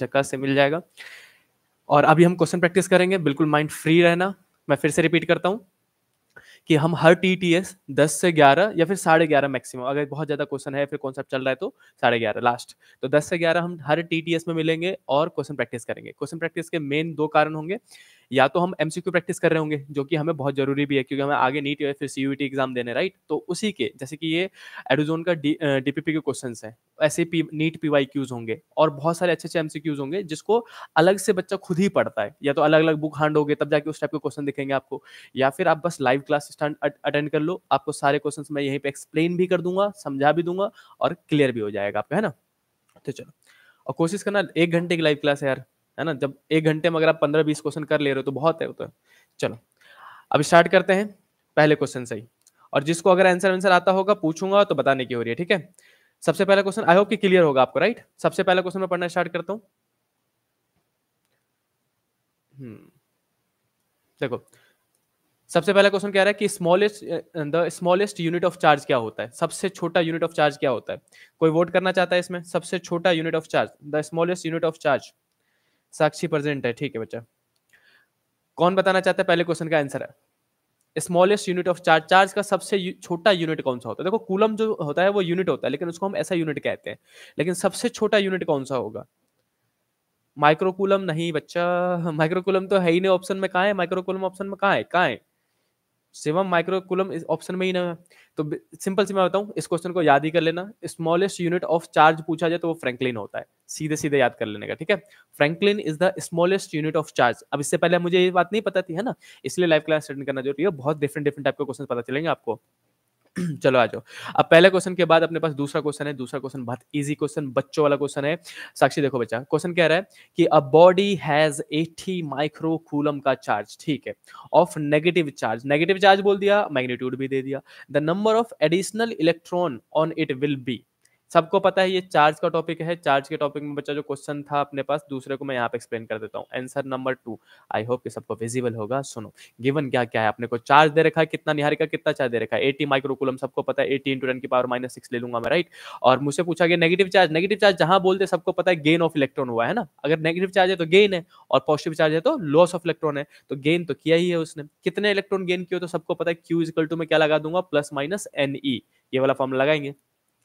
झक्का से मिल जाएगा और अभी हम क्वेश्चन प्रैक्टिस करेंगे बिल्कुल माइंड फ्री रहना मैं फिर से रिपीट करता हूँ कि हम हर टी टी एस दस से ग्यारह या फिर साढ़े ग्यारह मैक्सिमम अगर बहुत ज़्यादा क्वेश्चन है फिर कॉन्सेप्ट चल रहा है तो साढ़े ग्यारह लास्ट तो दस से ग्यारह हम हर टी टी एस में मिलेंगे और क्वेश्चन प्रैक्टिस करेंगे क्वेश्चन प्रैक्टिस के मेन दो कारण होंगे या तो हम क्यू प्रैक्टिस कर रहे होंगे जो कि हमें बहुत जरूरी भी है क्योंकि हमें आगे नीट या फिर सी एग्जाम e देने राइट तो उसी के जैसे कि ये एडोजोन का डी पी के क्वेश्चन है ऐसे P, NEET P Y Qs होंगे और बहुत सारे अच्छे अच्छे क्यूज होंगे जिसको अलग से बच्चा खुद ही पढ़ता है या तो अलग अलग बुक हैंड होगे तब जाके उस टाइप के क्वेश्चन दिखेंगे आपको या फिर आप बस लाइव क्लास अटेंड कर लो आपको सारे क्वेश्चन मैं यहीं पर एक्सप्लेन भी कर दूंगा समझा भी दूंगा और क्लियर भी हो जाएगा आपका है ना तो चलो और कोशिश करना एक घंटे की लाइव क्लास है यार है ना जब एक घंटे में अगर आप पंद्रह बीस क्वेश्चन कर ले रहे हो तो बहुत है उतर तो। चलो अब स्टार्ट करते हैं पहले क्वेश्चन सही और जिसको अगर आंसर आंसर आता होगा पूछूंगा तो बताने की हो रही है ठीक है सबसे पहला क्वेश्चन आई होप कि क्लियर होगा आपको राइट सबसे पहला क्वेश्चन मैं पढ़ना स्टार्ट करता हूँ हम्म, देखो सबसे पहला क्वेश्चन कह रहा है कि smallest the smallest unit of charge क्या होता है सबसे छोटा यूनिट ऑफ चार्ज क्या होता है कोई वोट करना चाहता है इसमें सबसे छोटा unit of charge the smallest unit of charge Sakshi present है ठीक है बच्चा कौन बताना चाहता है पहले क्वेश्चन का आंसर है smallest unit of charge charge का सबसे छोटा यूनिट कौन सा होता है देखो कूलम जो होता है वो यूनिट होता है लेकिन उसको हम ऐसा यूनिट कहते हैं लेकिन सबसे छोटा यूनिट कौन सा होगा माइक्रोकूलम नहीं बच्चा माइक्रोकूलम तो है ही नहीं ऑप्शन में कहा है माइक्रोकूलम ऑप्शन में कहा है कहाँ है सेवम माइक्रोकुलम इस ऑप्शन में ही ना है तो सिंपल सी मैं बताऊं इस क्वेश्चन को याद ही कर लेना स्मॉलेस्ट यूनिट ऑफ चार्ज पूछा जाए तो वो फ्रैंकलिन होता है सीधे सीधे याद कर लेने का ठीक है Franklin is the smallest unit of charge अब इससे पहले मुझे ये बात नहीं पता थी है ना इसलिए लाइव क्लास अटेंड करना जरूरी है बहुत डिफरेंट डिफरेंट टाइप के क्वेश्चन पता चलेंगे आपको चलो आ जाओ अब पहले क्वेश्चन के बाद अपने पास दूसरा क्वेश्चन है दूसरा क्वेश्चन बहुत इजी क्वेश्चन बच्चों वाला क्वेश्चन है साक्षी देखो बच्चा क्वेश्चन कह रहा है कि a body has 80 micro coulomb का चार्ज ठीक है of negative charge negative charge बोल दिया मैग्नीट्यूड भी दे दिया the number of additional electron on it will be सबको पता है ये चार्ज का टॉपिक है चार्ज के टॉपिक में बच्चा जो क्वेश्चन था अपने पास दूसरे को मैं यहाँ पे एक्सप्लेन कर देता हूँ answer number two I hope कि सबको विजिबल होगा सुनो गिवन क्या क्या है अपने को चार्ज दे रखा है कितना निहारी का कितना चार्ज दे रखा है एटी माइक्रोकुलम सबको पता है एटी इंटू टेन की पावर माइनस सिक्स ले लूंगा मैं राइट और मुझसे पूछा गया नेगेटिव चार्ज नेगेटिव चार्ज जहां बोलते सबको पता है गेन ऑफ इलेक्ट्रॉन हुआ है ना अगर नेगेटिव चार्ज है तो गेन है और पॉजिटिव चार्ज है तो लॉस ऑफ इलेक्ट्रॉन है तो गेन तो किया ही है उसने कितने इलेक्ट्रॉन गेन किया तो सबको पता है क्यू इजिकल टू में क्या लगा दूंगा प्लस माइनस एन ई ये वाला फॉर्म लगाएंगे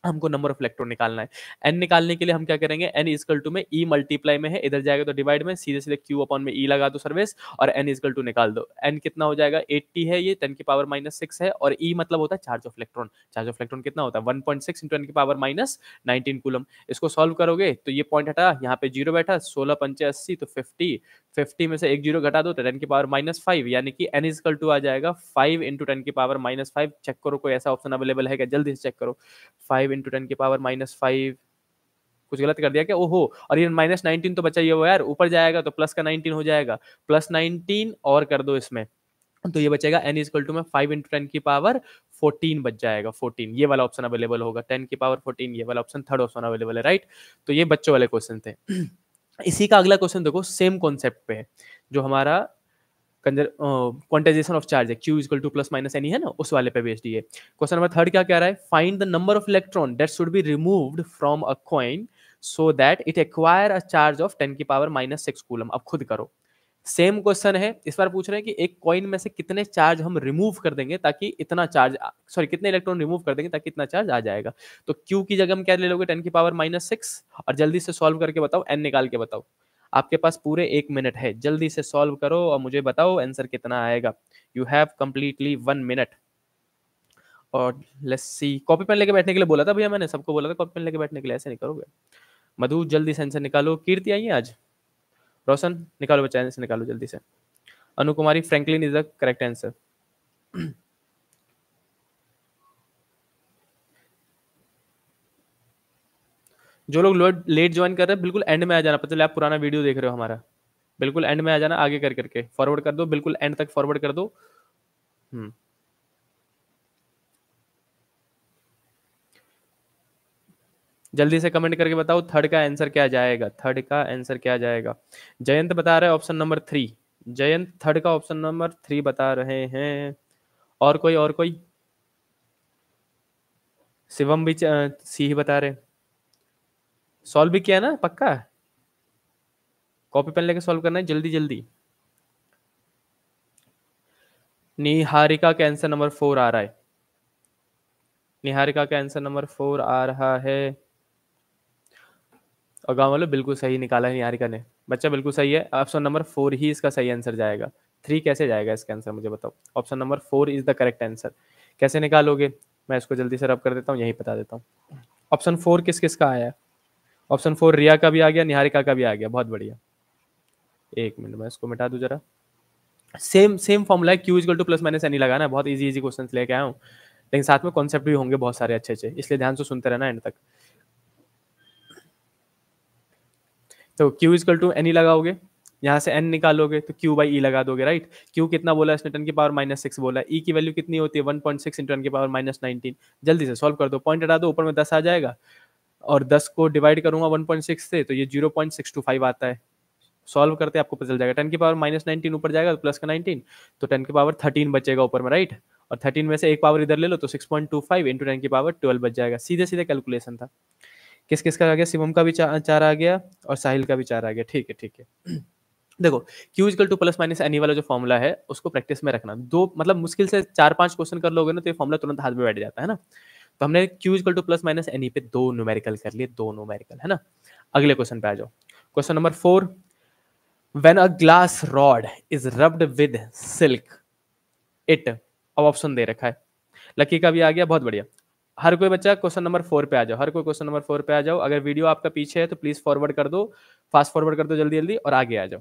हमको नंबर ऑफ इलेक्ट्रॉन निकालना है एन निकालने के लिए हम क्या करेंगे एन इजकल टू में ई e मल्टीप्लाई में है इधर जाएगा तो डिवाइड में सीधे सीधे क्यू अपॉन में ई e लगा दो सर्विस और एन इजकल टू निकाल दो एन कितना हो जाएगा एट्टी है ये टेन की पावर माइनस सिक्स है और ई e मतलब होता है charge of electron charge of electron कितना होता है one point six into N की पावर माइनस नाइनटीन कुलम इसको सॉल्व करोगे तो ये पॉइंट हटा यहाँ पे जीरो बैठा सोलह पंचे अस्सी तो फिफ्टी 50 में से एक जीरो घटा दो तो 10 की पावर माइनस फाइव यानी कि एन इजकल टू आ जाएगा फाइव इंटू टेन की पावर माइनस फाइव चेक करो कोई ऐसा ऑप्शन अवेलेबल है क्या जल्दी से चेक करो फाइव इंटू टेन की पावर माइनस फाइव कुछ गलत कर दिया क्या ओहो और ये माइनस नाइनटीन तो बचा ही हो यार ऊपर जाएगा तो प्लस का नाइनटीन हो जाएगा प्लस नाइनटीन और कर दो इसमें तो ये बचेगा एन इजकल टू में फाइव इंटू टेन की पावर फोर्टीन बच जाएगा फोर्टीन ये वाला ऑप्शन अवेलेबल होगा टेन की पावर फोर्टीन ये वाला ऑप्शन थर्ड ऑप्शन अवेलेबल है राइट तो ये बच्चों वाले क्वेश्चन थे इसी का अगला क्वेश्चन देखो सेम कॉन्सेप्ट पे है जो हमारा क्वांटाइजेशन ऑफ चार्ज है Q equal to plus minus N E है ना उस वाले पे बेस्ड ये क्वेश्चन नंबर थर्ड क्या कह रहा है find the number of electron that should be removed from a coin so that it acquire a charge of ten की पावर माइनस सिक्स कूलम अब खुद करो सेम क्वेश्चन है इस बार पूछ रहे हैं कि एक कॉइन में से कितने चार्ज हम रिमूव कर देंगे ताकि इतना चार्ज सॉरी कितने इलेक्ट्रॉन रिमूव कर देंगे ताकि इतना चार्ज आ जाएगा तो क्यू की जगह हम क्या ले लोगे टेन की पावर माइनस सिक्स और जल्दी से सॉल्व करके बताओ एन निकाल के बताओ आपके पास पूरे एक मिनट है जल्दी से सॉल्व करो और मुझे बताओ आंसर कितना आएगा you have completely one minute और लस्सी कॉपी पेन लेके बैठने के लिए बोला था भैया मैंने सबको बोला था कॉपी पेन लेके बैठने के लिए ऐसे नहीं करोगे मधु जल्दी से आंसर निकालो कीर्ति आई है आज रोशन निकालो बच्चा से निकालो जल्दी से Anu Kumari Franklin is the correct answer जो लोग लेट ज्वाइन कर रहे हैं बिल्कुल एंड में आ जाना पता चले आप पुराना वीडियो देख रहे हो हमारा बिल्कुल एंड में आ जाना आगे कर करके फॉरवर्ड कर दो बिल्कुल एंड तक फॉरवर्ड कर दो हम्म जल्दी से कमेंट करके बताओ थर्ड का आंसर क्या जाएगा थर्ड का आंसर क्या जाएगा जयंत बता रहे option number three Jayant third का ऑप्शन नंबर थ्री बता रहे हैं और कोई और कोई शिवम भी सी ही बता रहे सॉल्व भी किया ना पक्का कॉपी पेन लेके सॉल्व करना है जल्दी जल्दी निहारिका का आंसर नंबर फोर आ रहा है निहारिका का आंसर नंबर फोर आ रहा है और गाँव वालों बिल्कुल सही निकाला है यारिका ने बच्चा बिल्कुल सही है ऑप्शन नंबर फोर ही इसका सही आंसर जाएगा थ्री कैसे जाएगा इसका आंसर मुझे बताओ option number four is the correct answer कैसे निकालोगे मैं इसको जल्दी से रब कर देता हूँ यही बता देता हूँ ऑप्शन फोर किस किस का आया ऑप्शन फोर रिया का भी आ गया निहारिका का भी आ गया बहुत बढ़िया एक मिनट मैं इसको मिटा दूँ जरा सेम सेम फॉर्मूला है Q equal to plus minus N E लगाना है बहुत इजी इजी क्वेश्चन लेके आया हूँ लेकिन साथ में कॉन्सेप्ट भी होंगे बहुत सारे अच्छे अच्छे इसलिए ध्यान से सुनते रहना एंड तक तो Q equal to N E लगाओगे यहाँ से एन निकालोगे तो क्यू बाई ई लगा दोगे राइट क्यू कितना बोला इसने टन की पावर माइनस सिक्स बोला ई e की वैल्यू कितनी होती है वन पॉइंट सिक्स इंटू की पावर माइनस नाइनटीन जल्दी से सॉल्व कर दो पॉइंट हटा दो ऊपर में दस आ जाएगा और दस को डिवाइड करूंगा वन पॉइंट सिक्स से तो ये zero point six two five आता है सॉल्व करते आपको पता चल जाएगा टेन की पावर माइनस नाइनटीन ऊपर जाएगा तो प्लस का नाइनटीन तो टेन की पावर थर्टीन बचेगा ऊपर में राइट और थर्टीन में से एक पावर इधर ले लो तो six point two five into ten की पावर ट्वेल्व बच जाएगा सीधे सीधे कैलकुलेशन था किस किस का आ गया शिवम का भी चार, चार आ गया और साहिल का भी चार आ गया ठीक है ठीक है देखो Q equal to plus minus N E वाला जो फॉर्मूला है उसको प्रैक्टिस में रखना दो मतलब मुश्किल से चार पांच क्वेश्चन कर लोगे ना तो ये फॉर्मूला तुरंत हाथ में बैठ जाता है ना तो हमने Q equal to plus minus N E पे दो न्यूमेरिकल कर लिए दो न्यूमेरिकल है ना अगले क्वेश्चन पे आ जाओ question number four when a glass rod is rubbed with silk it अब ऑप्शन दे रखा है लकी का भी आ गया बहुत बढ़िया हर कोई बच्चा क्वेश्चन नंबर फोर पे आ जाओ हर कोई क्वेश्चन नंबर फोर पे आ जाओ अगर वीडियो आपका पीछे है तो प्लीज फॉरवर्ड कर दो फास्ट फॉरवर्ड कर दो जल्दी जल्दी और आगे आ जाओ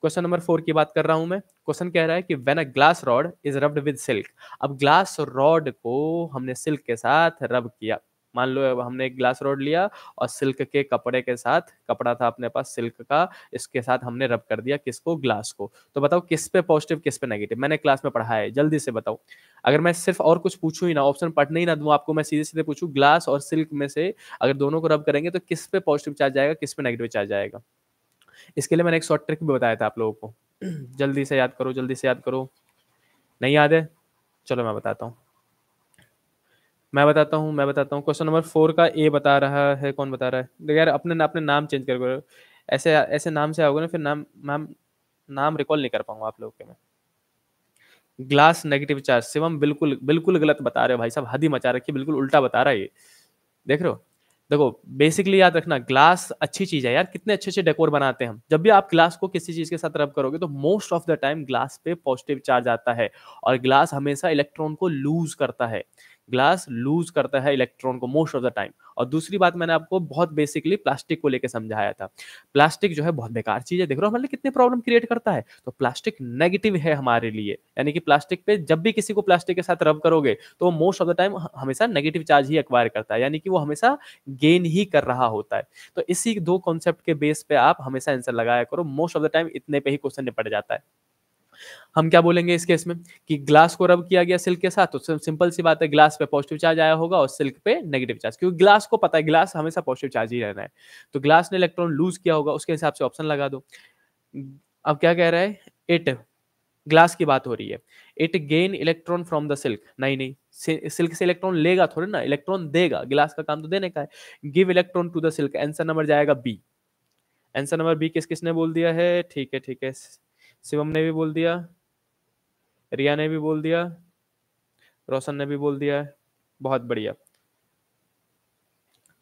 क्वेश्चन नंबर फोर की बात कर रहा हूं मैं क्वेश्चन कह रहा है कि when a glass rod is rubbed with silk अब ग्लास रॉड को हमने सिल्क के साथ रब किया मान लो हमने एक ग्लास रोड लिया और सिल्क के कपड़े के साथ कपड़ा था अपने पास सिल्क का इसके साथ हमने रब कर दिया किसको ग्लास को तो बताओ किस पे पॉजिटिव किस पे नेगेटिव मैंने क्लास में पढ़ा है जल्दी से बताओ अगर मैं सिर्फ और कुछ पूछूं ही ना ऑप्शन पढ़ने ही ना दूं आपको मैं सीधे सीधे पूछूं ग्लास और सिल्क में से अगर दोनों को रब करेंगे तो किस पे पॉजिटिव चार्ज जाएगा किस पे नेगेटिव चार्ज जाएगा इसके लिए मैंने एक शॉर्ट ट्रिक भी बताया था आप लोगों को जल्दी से याद करो जल्दी से याद करो नहीं याद है चलो मैं बताता हूँ मैं बताता हूँ मैं बताता हूँ क्वेश्चन नंबर फोर का ए बता रहा है कौन बता रहा है यार अपने अपने नाम चेंज कर करो ऐसे ऐसे नाम से आओगे ना फिर नाम मैम नाम रिकॉल नहीं कर पाऊंगा आप लोगों के मैं ग्लास नेगेटिव चार्ज शिवम बिल्कुल बिल्कुल गलत बता रहे हो भाई साहब हद ही मचा रखी बिल्कुल उल्टा बता रहा है ये देख रहे हो देखो बेसिकली याद रखना ग्लास अच्छी चीज है यार कितने अच्छे अच्छे डेकोर बनाते हैं हम जब भी आप ग्लास को किसी चीज के साथ रब करोगे तो most of the time glass पे पॉजिटिव चार्ज आता है और ग्लास हमेशा इलेक्ट्रॉन को लूज करता है ग्लास लूज करता है इलेक्ट्रॉन को मोस्ट ऑफ द टाइम और दूसरी बात मैंने आपको बहुत बेसिकली प्लास्टिक को लेकर समझाया था प्लास्टिक जो है बहुत बेकार चीज है देख रहा हूँ मतलब कितने प्रॉब्लम क्रिएट करता है तो प्लास्टिक नेगेटिव है हमारे लिए यानी कि प्लास्टिक पे जब भी किसी को प्लास्टिक के साथ रब करोगे तो वो मोस्ट ऑफ द टाइम हमेशा नेगेटिव चार्ज ही अक्वायर करता है यानी कि वो हमेशा गेन ही कर रहा होता है तो इसी दो कॉन्सेप्ट के बेस पे आप हमेशा आंसर लगाया करो मोस्ट ऑफ द टाइम इतने पे ही क्वेश्चन निपट जाता है हम क्या बोलेंगे इस केस में कि ग्लास को रब किया गया सिल्क के साथ तो सिंपल सी बात है ग्लास पे पॉजिटिव चार्ज आया होगा और सिल्क पे नेगेटिव चार्ज क्योंकि ग्लास को पता है ग्लास हमेशा पॉजिटिव चार्ज ही रहना है तो ग्लास ने इलेक्ट्रॉन लूज किया होगा उसके हिसाब से ऑप्शन लगा दो अब क्या कह रहा है इट ग्लास की बात हो रही है it gain electron from the silk नहीं नहीं सिल्क से इलेक्ट्रॉन लेगा थोड़े ना इलेक्ट्रॉन देगा ग्लास का काम तो देने का है give electron to the silk answer number जाएगा बी आंसर नंबर बी किस किसने बोल दिया है ठीक है ठीक है शिवम ने भी बोल दिया रिया ने भी बोल दिया रोशन ने भी बोल दिया बहुत बढ़िया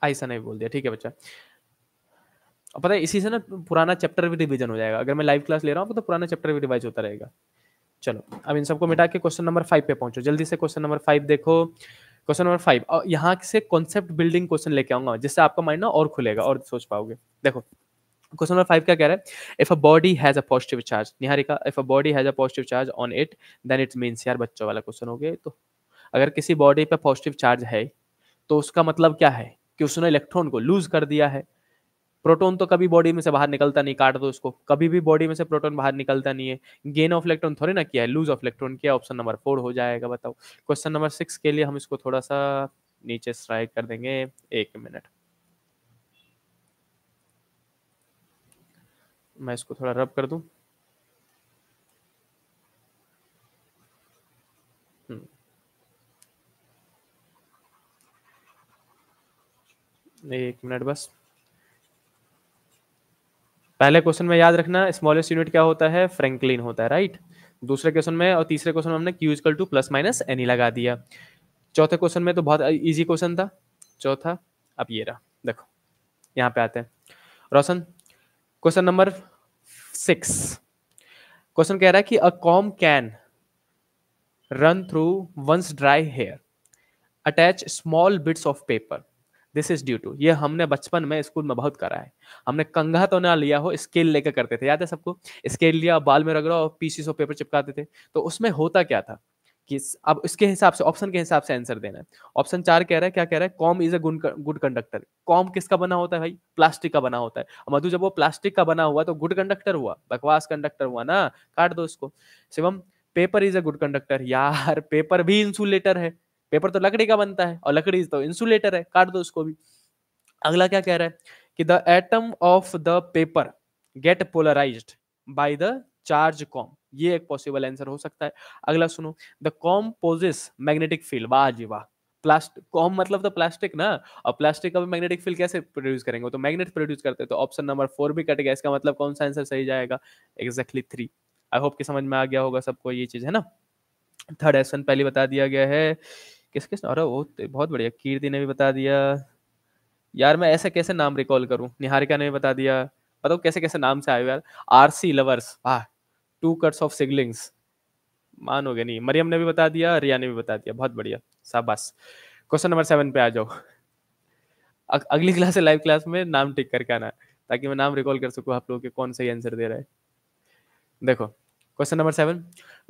आयसा ने भी बोल दिया ठीक है बच्चा और पता है इसी से ना पुराना चैप्टर भी रिवीजन हो जाएगा अगर मैं लाइव क्लास ले रहा हूँ तो पुराना चैप्टर भी रिवाइज होता रहेगा चलो अब इन सबको मिटा के क्वेश्चन नंबर फाइव पे पहुंचो जल्दी से क्वेश्चन नंबर फाइव देखो क्वेश्चन नंबर फाइव और यहाँ से कॉन्सेप्ट बिल्डिंग क्वेश्चन लेके आऊंगा जिससे आपका माइंड ना और खुलेगा और सोच पाओगे देखो क्वेश्चन नंबर फाइव क्या कह रहा है if a body has a positive charge Niharika if a body has a positive charge on it then it means यार बच्चों वाला क्वेश्चन हो गया तो अगर किसी बॉडी पे पॉजिटिव चार्ज है तो उसका मतलब क्या है कि उसने इलेक्ट्रॉन को लूज कर दिया है प्रोटॉन तो कभी बॉडी में से बाहर निकलता नहीं काट दो उसको कभी भी बॉडी में से प्रोटॉन बाहर निकलता नहीं है गेन ऑफ इलेक्ट्रॉन थोड़े ना किया है लूज ऑफ इलेक्ट्रॉन किया ऑप्शन नंबर फोर हो जाएगा बताओ क्वेश्चन नंबर सिक्स के लिए हम इसको थोड़ा सा नीचे स्ट्राइक कर देंगे एक मिनट मैं इसको थोड़ा रब कर दूं हम्म। एक मिनट बस पहले क्वेश्चन में याद रखना स्मॉलेस्ट यूनिट क्या होता है फ्रैंकलिन होता है राइट दूसरे क्वेश्चन में और तीसरे क्वेश्चन में हमने Q to plus minus N ही लगा दिया चौथे क्वेश्चन में तो बहुत इजी क्वेश्चन था चौथा अब ये रहा देखो यहाँ पे आते हैं Roshan question number six question कह रहा है कि a comb can run through once dry hair attach small bits of paper this is due to ये हमने बचपन में स्कूल में बहुत करा है हमने कंघा तो ना लिया हो स्केल लेकर करते थे याद है सबको स्केल लिया बाल में रगड़ा और पीसीस ऑफ पेपर चिपकाते थे तो उसमें होता क्या था कि अब इसके हिसाब से ऑप्शन के हिसाब से आंसर देना है ऑप्शन चार कह रहा है क्या कह रहा है comb is a good conductor comb किसका बना होता है भाई प्लास्टिक का बना होता है मधु जब वो प्लास्टिक का बना हुआ तो गुड कंडक्टर हुआ बकवास कंडक्टर हुआ ना काट दो इसको Shivam paper is a good conductor यार पेपर भी इंसुलेटर है पेपर तो लकड़ी का बनता है और लकड़ी तो इंसुलेटर है काट दो उसको भी अगला क्या कह रहा है कि the atom of the paper get polarized by the charge comb ये एक पॉसिबल आंसर हो सकता है अगला सुनो द कॉम्पोजिस मैग्नेटिक फील्ड वाह जी वाह प्लास्टिक कॉम मतलब तो प्लास्टिक ना और प्लास्टिक का भी मैग्नेटिक फील्ड कैसे प्रोड्यूस करेंगे तो मैग्नेट प्रोड्यूस करते हैं तो ऑप्शन नंबर फोर भी कट गया इसका मतलब कौन सा आंसर सही जाएगा एग्जैक्टली थ्री आई होप कि समझ में आ गया होगा सबको ये चीज़ है ना थर्ड ऑप्शन पहले बता दिया गया है किस किस और वो तो बहुत बढ़िया कीर्ति ने भी बता दिया यार मैं ऐसे कैसे नाम रिकॉल करूँ निहारिका ने भी बता दिया बताओ कैसे कैसे नाम से आए यार आरसी लवर्स वाह टू कट्स ऑफ सिगलिंग्स मानोगे नहीं मरियम ने भी बता दिया रिया ने भी बता दिया बहुत बढ़िया शाबाश क्वेश्चन नंबर सेवन पे आ जाओ अग, अगली क्लास है लाइव क्लास में नाम टिक करके आना ताकि मैं नाम रिकॉल कर सकूँ आप लोगों के कौन सही आंसर दे रहा है देखो question number seven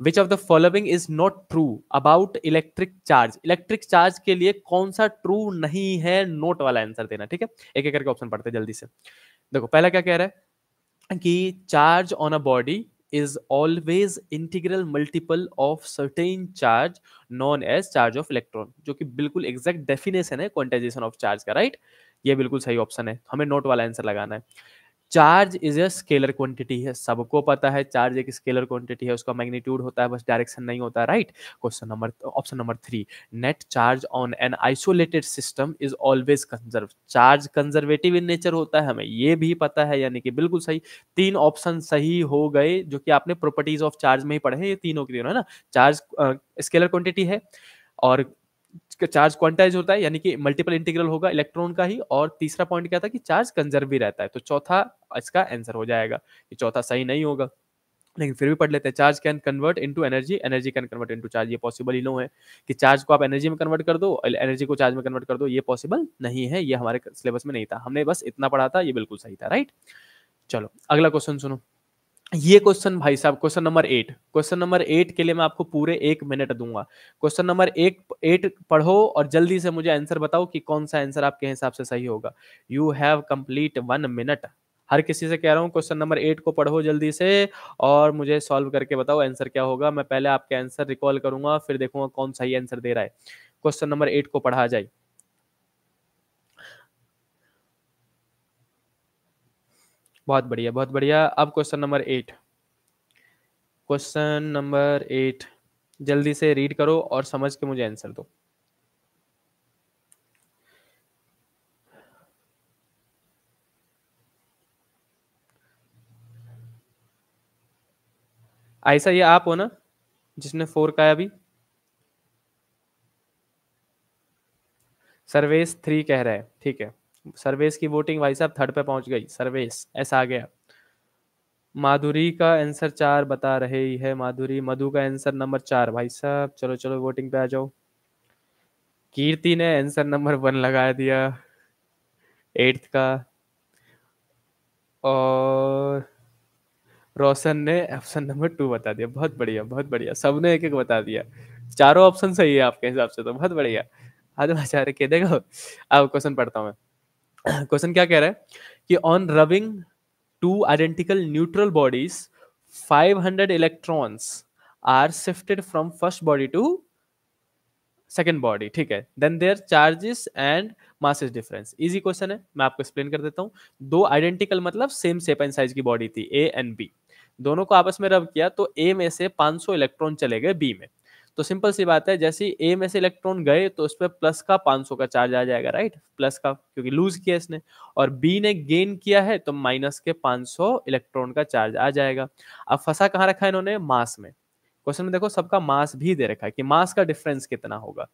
which of the following is not true about electric charge electric charge के लिए कौन सा ट्रू नहीं है नोट वाला आंसर देना ठीक है एक एक करके ऑप्शन पढ़ते जल्दी से देखो पहला क्या कह रहा है कि charge on a body is always integral multiple of certain charge known as charge of electron जो कि बिल्कुल एग्जैक्ट डेफिनेशन है क्वांटाइजेशन ऑफ चार्ज का राइट right? ये बिल्कुल सही ऑप्शन है हमें नोट वाला आंसर लगाना है charge is a scalar quantity है सबको पता है चार्ज एक स्केलर क्वांटिटी है उसका मैग्नीट्यूड होता है बस डायरेक्शन नहीं होता right question number option number three net charge on an isolated system is always conserve charge conservative in nature होता है हमें ये भी पता है यानी कि बिल्कुल सही तीन ऑप्शन सही हो गए जो कि आपने प्रॉपर्टीज ऑफ चार्ज में ही पढ़े ये तीनों के तीनों है ना चार्ज स्केलर क्वांटिटी है और चार्ज क्वांटाइज होता है यानी कि मल्टीपल इंटीग्रल होगा इलेक्ट्रॉन का ही और तीसरा पॉइंट क्या था कि चार्ज कंजर्व भी रहता है तो चौथा इसका आंसर हो जाएगा कि चौथा सही नहीं होगा लेकिन फिर भी पढ़ लेते हैं charge can convert into energy energy can convert into charge ये पॉसिबल ही नो है कि चार्ज को आप एनर्जी में कन्वर्ट कर दो एनर्जी को चार्ज में कन्वर्ट कर दो ये पॉसिबल नहीं है ये हमारे सिलेबस में नहीं था हमने बस इतना पढ़ा था ये बिल्कुल सही था राइट चलो अगला क्वेश्चन सुनो ये क्वेश्चन भाई साहब question number eight question number eight के लिए मैं आपको पूरे एक मिनट दूंगा क्वेश्चन नंबर एक एट पढ़ो और जल्दी से मुझे आंसर बताओ कि कौन सा आंसर आपके हिसाब से सही होगा you have complete one minute हर किसी से कह रहा हूँ क्वेश्चन नंबर एट को पढ़ो जल्दी से और मुझे सॉल्व करके बताओ आंसर क्या होगा मैं पहले आपके आंसर रिकॉल करूंगा फिर देखूंगा कौन सही आंसर दे रहा है क्वेश्चन नंबर एट को पढ़ा जाए बहुत बढ़िया बहुत बढ़िया अब question number eight question number eight जल्दी से रीड करो और समझ के मुझे आंसर दो ऐसा ये आप हो ना जिसने फोर का अभी सर्वेस थ्री कह रहा है ठीक है सर्वेस की वोटिंग भाई साहब थर्ड पे पहुंच गई सर्वेस ऐसा आ गया माधुरी का आंसर चार बता ही है माधुरी मधु का आंसर नंबर चार भाई साहब चलो चलो वोटिंग पे आ जाओ कीर्ति ने आंसर नंबर वन लगा दिया एट्थ का और रोशन ने ऑप्शन नंबर टू बता दिया बहुत बढ़िया बहुत बढ़िया सबने एक एक बता दिया चारों ऑप्शन सही है आपके हिसाब से तो बहुत बढ़िया आदमाचार्य के देखो अब क्वेश्चन पढ़ता हूँ मैं क्वेश्चन क्या कह रहा है कि on rubbing two identical neutral bodies 500 electrons are shifted from first body to second body ठीक है then their charges and masses difference easy question है मैं आपको एक्सप्लेन कर देता हूँ दो आइडेंटिकल मतलब सेम शेप एंड साइज की बॉडी थी ए एंड बी दोनों को आपस में रब किया तो ए में से 500 इलेक्ट्रॉन चले गए बी में तो सिंपल सी बात है जैसे ए में से इलेक्ट्रॉन गए तो उस पर प्लस का 500 का चार्ज आ जाएगा राइट प्लस का क्योंकि लूज किया इसने और बी ने गेन किया है तो माइनस के 500 इलेक्ट्रॉन का चार्ज आ जाएगा अब फंसा कहाँ रखा है इन्होंने मास में क्वेश्चन में देखो सबका मास भी दे रखा है कि मास का डिफरेंस कितना होगा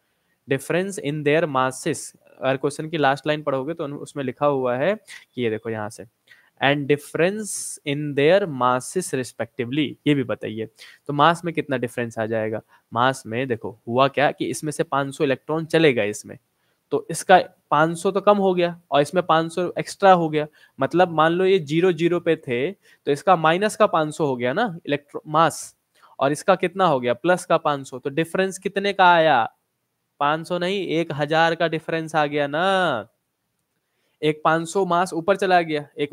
डिफरेंस इन देयर मासिस अगर क्वेश्चन की लास्ट लाइन पढ़ोगे तो उसमें लिखा हुआ है कि ये देखो यहाँ से and difference in their masses respectively ये भी बताइए तो मास में कितना डिफरेंस आ जाएगा मास में देखो हुआ क्या कि इसमें से 500 इलेक्ट्रॉन चले गए इसमें तो इसका 500 तो कम हो गया और इसमें 500 एक्स्ट्रा हो गया मतलब मान लो ये जीरो जीरो पे थे तो इसका माइनस का 500 हो गया ना इलेक्ट्रो मास और इसका कितना हो गया प्लस का 500 तो डिफरेंस कितने का आया 500 नहीं एक हजार का डिफरेंस आ गया ना एक 500 मास ऊपर चला गया एक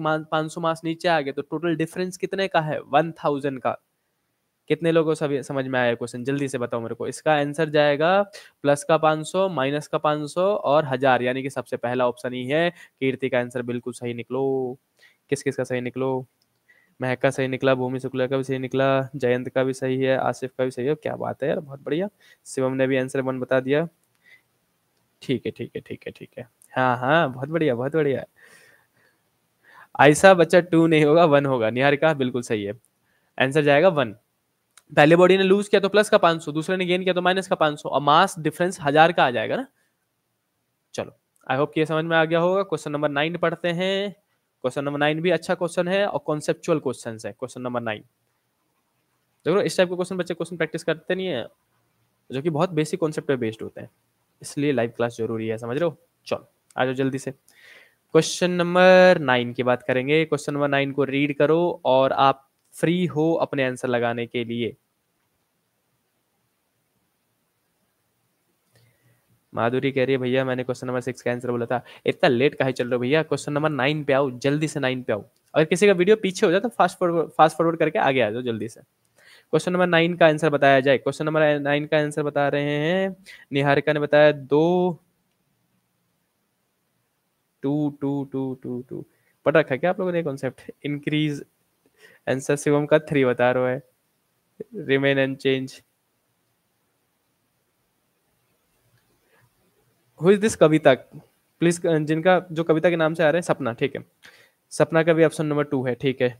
सौ मास नीचे आ गया तो टोटल डिफरेंस कितने का है 1000 का कितने लोगों सभी समझ में आया क्वेश्चन जल्दी से बताओ मेरे को इसका आंसर जाएगा प्लस का 500 माइनस का 500 और हजार यानी कि सबसे पहला ऑप्शन ही है कीर्ति का आंसर बिल्कुल सही निकलो किस किस का सही निकलो महक का सही निकला भूमि शुक्ला का भी सही निकला जयंत का भी सही है आसिफ का भी सही है क्या बात है यार बहुत बढ़िया शिवम ने भी आंसर वन बता दिया ठीक है ठीक है ठीक है ठीक है हाँ हाँ बहुत बढ़िया बहुत बढ़िया ऐसा बच्चा टू नहीं होगा वन होगा निहारिका बिल्कुल सही है आंसर जाएगा वन पहले बॉडी ने लूज किया तो प्लस का पांच सौ दूसरे ने गेन किया तो माइनस का 500 और मास डिफरेंस हजार का आ जाएगा ना चलो आई होप कि ये समझ में आ गया होगा क्वेश्चन नंबर नाइन पढ़ते हैं क्वेश्चन नंबर नाइन भी अच्छा क्वेश्चन है और कॉन्सेप्चुअल क्वेश्चन है क्वेश्चन नंबर नाइन देखो इस टाइप के क्वेश्चन बच्चे क्वेश्चन प्रैक्टिस करते नहीं है जो कि बहुत बेसिक कॉन्सेप्ट पे बेस्ड होते हैं इसलिए लाइव क्लास जरूरी है समझ रहे हो चलो आ जाओ जल्दी से क्वेश्चन नंबर नाइन की बात करेंगे क्वेश्चन नंबर नाइन को रीड करो और आप फ्री हो अपने आंसर लगाने के लिए माधुरी कह रही है भैया मैंने क्वेश्चन नंबर सिक्स का आंसर बोला था इतना लेट कहा चल रहा हो भैया क्वेश्चन नंबर नाइन पे आओ जल्दी से नाइन पे आओ अगर किसी का वीडियो पीछे हो जाए तो फास्ट फॉरवर्ड फास्ट फॉरवर्ड करके आगे आ जाओ जल्दी से क्वेश्चन नंबर नाइन का आंसर बताया जाए क्वेश्चन नंबर नाइन का आंसर बता रहे हैं निहारिका ने बताया दो two two two two two पढ़ रखा है क्या आप लोगों ने कॉन्सेप्ट इंक्रीज आंसर शिवम का थ्री बता रहा है remain and change who is this Kavita please जिनका जो कविता के नाम से आ रहे हैं सपना ठीक है सपना का भी ऑप्शन नंबर टू है ठीक है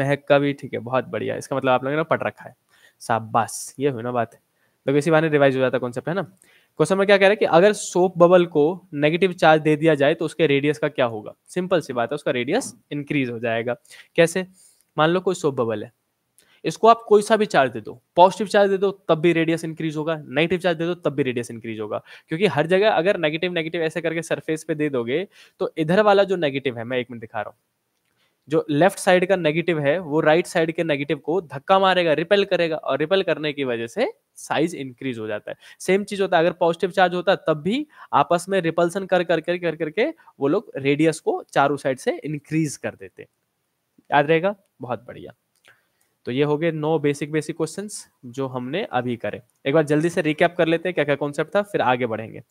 महक का भी ठीक है बहुत बढ़िया इसका मतलब आप लोगों ने पढ़ रखा है शाबाश ये हुई ना बात लोग इसी बहाने रिवाइज हो जाता कॉन्सेप्ट है ना क्वेश्चन में क्या कह रहा है कि अगर सोप बबल को नेगेटिव चार्ज दे दिया जाए तो उसके रेडियस का क्या होगा सिंपल सी बात है उसका रेडियस इंक्रीज हो जाएगा कैसे मान लो कोई सोप बबल है इसको आप कोई सा भी चार्ज दे दो पॉजिटिव चार्ज दे दो तब भी रेडियस इंक्रीज होगा नेगेटिव चार्ज दे दो तब भी रेडियस इंक्रीज होगा क्योंकि हर जगह अगर नेगेटिव नेगेटिव ऐसे करके सरफेस पे दे दोगे तो इधर वाला जो नेगेटिव है मैं एक मिनट दिखा रहा हूँ जो लेफ्ट साइड का नेगेटिव है वो राइट right साइड के नेगेटिव को धक्का मारेगा रिपेल करेगा और रिपेल करने की वजह से साइज इंक्रीज हो जाता है सेम चीज होता है अगर पॉजिटिव चार्ज होता तब भी आपस में रिपल्सन कर कर कर कर करके वो लोग रेडियस को चारों साइड से इंक्रीज कर देते याद रहेगा बहुत बढ़िया तो ये हो गए नो बेसिक बेसिक क्वेश्चन जो हमने अभी करे एक बार जल्दी से रिकैप कर लेते हैं क्या क्या कॉन्सेप्ट था फिर आगे बढ़ेंगे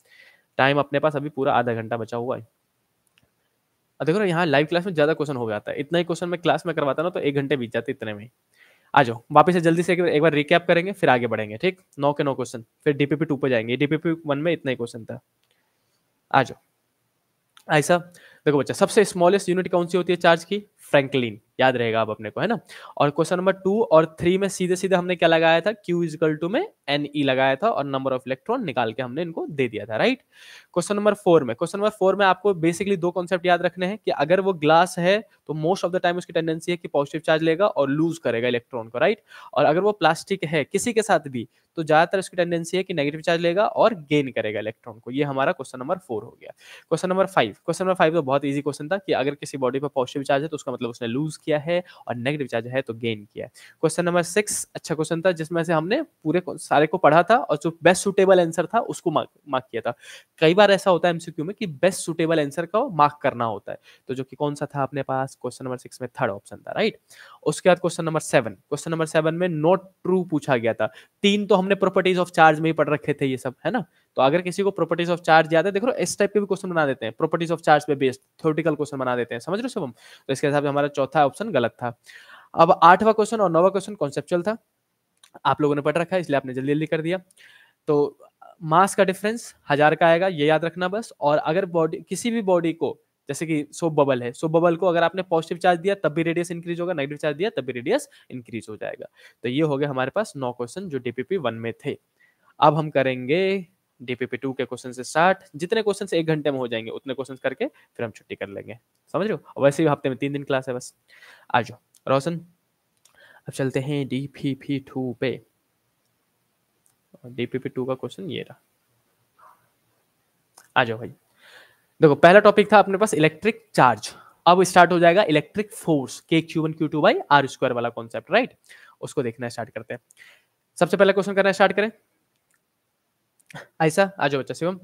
टाइम अपने पास अभी पूरा आधा घंटा बचा हुआ है देखो ना यहाँ लाइव क्लास में ज़्यादा क्वेश्चन हो जाता है इतना ही क्वेश्चन मैं क्लास में करवाता ना तो एक घंटे बीत जाते इतने में आ जाओ वापस से जल्दी से एक बार रिकैप करेंगे फिर आगे बढ़ेंगे ठीक नौ के नौ क्वेश्चन फिर डीपीपी टू पर जाएंगे डीपीपी वन में इतना ही क्वेश्चन था आ जाओ ऐसा देखो बच्चा सबसे स्मॉलेस्ट यूनिट कौन सी होती है चार्ज की फ्रैंकलिन याद रहेगा आप अपने को है ना और क्वेश्चन नंबर टू और थ्री में सीधे सीधे हमने क्या लगाया था क्यू इजिकल टू में एन ई e लगाया था और नंबर ऑफ इलेक्ट्रॉन निकाल के हमने इनको दे दिया था राइट क्वेश्चन नंबर फोर में क्वेश्चन नंबर फोर में आपको बेसिकली दो कॉन्सेप्ट याद रखने हैं कि अगर वो ग्लास है तो मोस्ट ऑफ द टाइम उसकी टेंडेंसी है कि पॉजिटिव चार्ज लेगा और लूज करेगा इलेक्ट्रॉन को राइट और अगर वो प्लास्टिक है किसी के साथ भी तो ज्यादातर इसकी टेंडेंसी है कि नेगेटिव चार्ज लेगा और गेन करेगा इलेक्ट्रॉन को ये हमारा क्वेश्चन नंबर फोर हो गया question number five question number five तो बहुत ईजी क्वेश्चन था कि अगर किसी बॉडी पर पॉजिटिव चार्ज है तो उसका मतलब उसने लूज किया है और नेगेटिव चार्ज है तो गेन किया है क्वेश्चन नंबर सिक्स अच्छा क्वेश्चन था जिसमें से हमने पूरे सारे को पढ़ा था और जो बेस्ट सुटेबल आंसर था उसको मार्क किया था कई बार ऐसा होता है एमसीक्यू में कि बेस्ट सुटेबल आंसर का मार्क करना होता है तो जो कि कौन सा था अपने पास क्वेश्चन नंबर सिक्स में थर्ड ऑप्शन था राइट उसके बाद question number seven question number seven में नॉट ट्रू पूछा गया था तीन तो हमने प्रॉपर्टीज ऑफ चार्ज में ही पढ़ रखे थे ये सब है ना तो अगर किसी को प्रॉपर्टीज ऑफ चार्ज याद है देखो इस टाइप के भी क्वेश्चन बना देते हैं प्रॉपर्टीज ऑफ चार्ज पे बेस्ड थ्योरेटिकल क्वेश्चन बना देते हैं समझ रहे हो तो इसके हिसाब से हमारा चौथा ऑप्शन गलत था अब आठवां क्वेश्चन और नौवा क्वेश्चन कॉन्सेप्चुअल था आप लोगों ने पढ़ रखा है इसलिए आपने जल्दी जल्दी कर दिया तो मास का डिफरेंस हजार का आएगा ये याद रखना बस और अगर बॉडी किसी भी बॉडी को जैसे कि सोप बबल है सोप बबल को अगर आपने पॉजिटिव चार्ज दिया तब भी रेडियस इंक्रीज होगा नेगेटिव चार्ज दिया तब भी रेडियस इंक्रीज हो जाएगा तो ये हो गया हमारे पास नौ क्वेश्चन जो डीपीपी वन में थे अब हम करेंगे डीपीपी टू के क्वेश्चन से साठ जितने क्वेश्चन से एक घंटे में हो जाएंगे उतने क्वेश्चन करके फिर हम छुट्टी कर लेंगे समझ रहे हो वैसे भी हफ्ते में तीन दिन क्लास है बस आ जाओ रोशन अब चलते हैं डी पी पी टू पे डी पी पी टू का क्वेश्चन ये रहा आ जाओ भाई देखो पहला टॉपिक था अपने पास इलेक्ट्रिक चार्ज अब स्टार्ट हो जाएगा इलेक्ट्रिक फोर्स के Q one Q two by r square वाला कॉन्सेप्ट राइट उसको देखना स्टार्ट करते हैं सबसे पहले क्वेश्चन करना स्टार्ट करें ऐसा आ जाओ बच्चा शिवम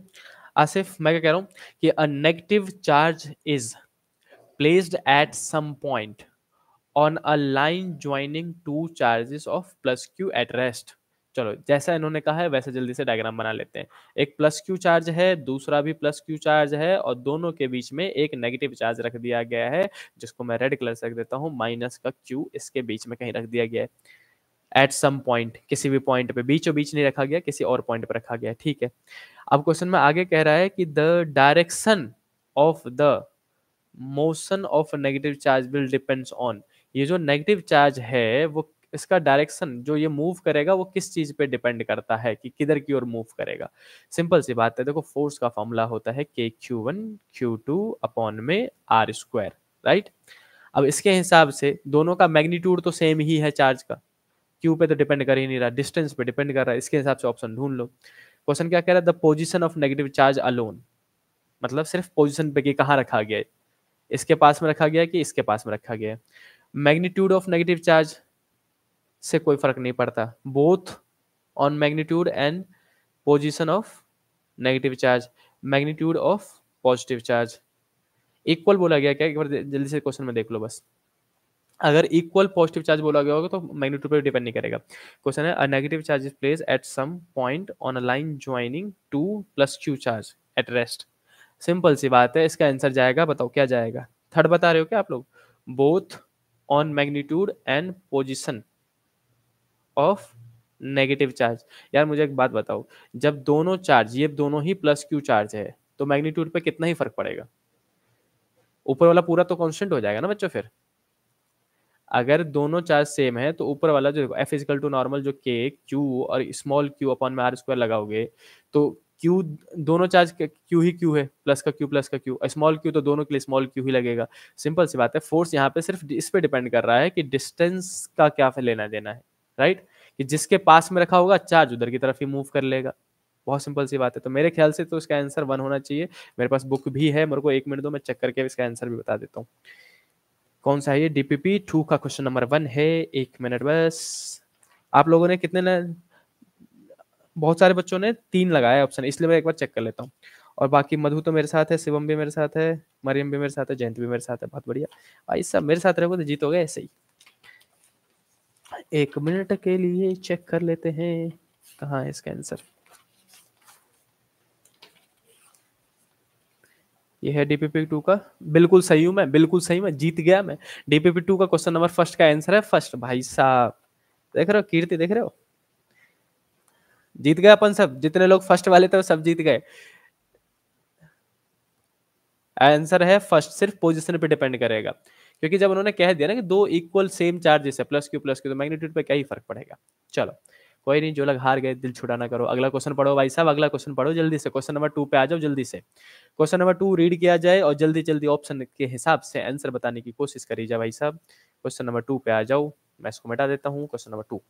आसिफ मैं क्या कह रहा हूँ कि a negative charge is placed at some point on a line joining two charges of plus q at rest चलो जैसा इन्होंने कहा है वैसे जल्दी से डायग्राम बना लेते हैं एक प्लस क्यू चार्ज है दूसरा भी प्लस क्यू चार्ज है और दोनों के बीच में एक नेगेटिव चार्ज रख दिया गया है जिसको मैं रेड कलर से रख देता हूँ माइनस का क्यू इसके बीच में कहीं रख दिया गया है एट सम पॉइंट किसी भी पॉइंट पे बीचों बीच नहीं रखा गया किसी और पॉइंट पर रखा गया ठीक है अब क्वेश्चन में आगे कह रहा है कि the direction of the motion of negative charge will depends on ये जो नेगेटिव चार्ज है वो इसका डायरेक्शन जो ये मूव करेगा वो किस चीज पे डिपेंड करता है कि किधर की ओर मूव करेगा सिंपल सी बात है देखो फोर्स का फॉर्मूला होता है के Q one Q two upon में आर स्क्वायर राइट अब इसके हिसाब से दोनों का मैग्नीट्यूड तो सेम ही है चार्ज का क्यू पे तो डिपेंड कर ही नहीं रहा डिस्टेंस पे डिपेंड कर रहा है इसके हिसाब से ऑप्शन ढूंढ लो क्वेश्चन क्या कह रहा है the position of negative charge alone मतलब सिर्फ पोजिशन पे कि कहाँ रखा गया है इसके पास में रखा गया है कि इसके पास में रखा गया है मैग्नीट्यूड ऑफ नेगेटिव चार्ज से कोई फर्क नहीं पड़ता both on magnitude and position of negative charge magnitude of positive charge equal बोला गया क्या एक बार जल्दी से क्वेश्चन में देख लो बस अगर इक्वल पॉजिटिव चार्ज बोला गया होगा तो मैग्नेट्यूड पर डिपेंड नहीं करेगा क्वेश्चन है a negative charge is place at some point on a line joining two plus q charge at rest simple सी बात है इसका आंसर जाएगा बताओ क्या जाएगा थर्ड बता रहे हो क्या आप लोग both on magnitude and position of negative charge यार मुझे एक बात बताओ जब दोनों चार्ज ये दोनों ही प्लस क्यू चार्ज है तो मैग्नीट्यूड पे कितना ही फर्क पड़ेगा ऊपर वाला पूरा तो कॉन्स्टेंट हो जाएगा ना बच्चों फिर अगर दोनों चार्ज सेम है तो ऊपर वाला जो एफ इजिकल टू नॉर्मल जो के क्यू और स्मॉल क्यू अपॉन में आर स्क्वायर लगाओगे तो क्यू दोनों चार्ज क्यू ही क्यू है प्लस का क्यू प्लस का क्यू स्मॉल क्यू तो दोनों के लिए स्मॉल क्यू ही लगेगा सिंपल सी बात है फोर्स यहाँ पे सिर्फ इस पे डिपेंड कर रहा है कि डिस्टेंस का क्या लेना देना है राइट कि जिसके पास में रखा होगा चार्ज उधर की तरफ ही मूव कर लेगा बहुत सिंपल सी बात है तो मेरे ख्याल से तो इसका आंसर वन होना चाहिए मेरे पास बुक भी है मेरे को एक मिनट दो मैं चेक करके इसका आंसर भी बता देता हूँ कौन सा है ये डीपीपी टू का क्वेश्चन नंबर वन है एक मिनट बस आप लोगों ने कितने ने? बहुत सारे बच्चों ने तीन लगाया ऑप्शन इसलिए मैं एक बार चेक कर लेता हूँ और बाकी मधु तो मेरे साथ है शिवम भी मेरे साथ है मरियम भी मेरे साथ है जयंत भी मेरे साथ है बहुत बढ़िया भाई सब मेरे साथ रहोगे तो जीत हो गए ऐसे ही एक मिनट के लिए चेक कर लेते हैं कहाँ है इसका आंसर ये है डीपीपी टू का बिल्कुल सही हूं मैं बिल्कुल सही मैं जीत गया मैं डीपीपी टू का क्वेश्चन नंबर फर्स्ट का आंसर है फर्स्ट भाई साहब देख रहे हो कीर्ति देख रहे हो जीत गए अपन सब जितने लोग फर्स्ट वाले थे सब जीत गए आंसर है फर्स्ट सिर्फ पोजिशन पे डिपेंड करेगा क्योंकि जब उन्होंने कह दिया ना कि दो इक्वल सेम चार्जेस है प्लस क्यू प्लस क्यू तो मैग्नीट्यूड पे क्या ही फर्क पड़ेगा चलो कोई नहीं जो लोग हार गए दिल छुटा ना करो अगला क्वेश्चन पढ़ो भाई साहब अगला क्वेश्चन पढ़ो जल्दी से क्वेश्चन नंबर टू पे आ जाओ जल्दी से क्वेश्चन नंबर टू रीड किया जाए और जल्दी जल्दी ऑप्शन के हिसाब से आंसर बताने की कोशिश करी जाए भाई साहब क्वेश्चन नंबर टू पे आ जाओ मैं इसको मिटा देता हूँ क्वेश्चन नंबर टू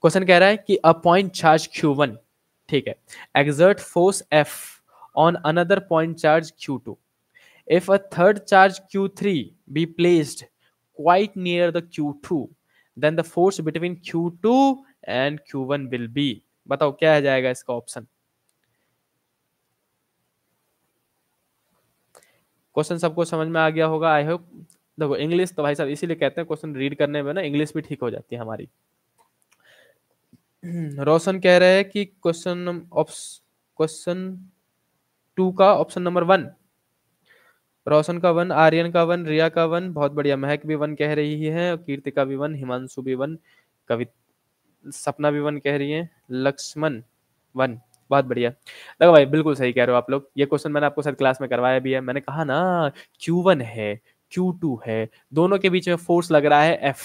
क्वेश्चन कह रहा है कि a point charge q one ठीक है exert force F on another point charge q two if a third charge q three be placed quite near the q two then the force between q two and q one will be बताओ क्या आ जाएगा इसका option question सबको समझ में आ गया होगा I hope देखो इंग्लिश तो भाई साहब इसीलिए कहते हैं क्वेश्चन रीड करने में ना इंग्लिश भी ठीक हो जाती है हमारी रोशन कह रहे हैं कि क्वेश्चन क्वेश्चन टू का ऑप्शन नंबर वन रोशन का वन आर्यन का वन रिया का वन बहुत बढ़िया महक भी वन कह रही है कीर्ति का भी वन हिमांशु भी वन कवित सपना भी वन कह रही है लक्ष्मण वन बहुत बढ़िया देखो भाई बिल्कुल सही कह रहे हो आप लोग ये क्वेश्चन मैंने आपको सर क्लास में करवाया भी है मैंने कहा ना Q1 है Q2 है दोनों के बीच में फोर्स लग रहा है F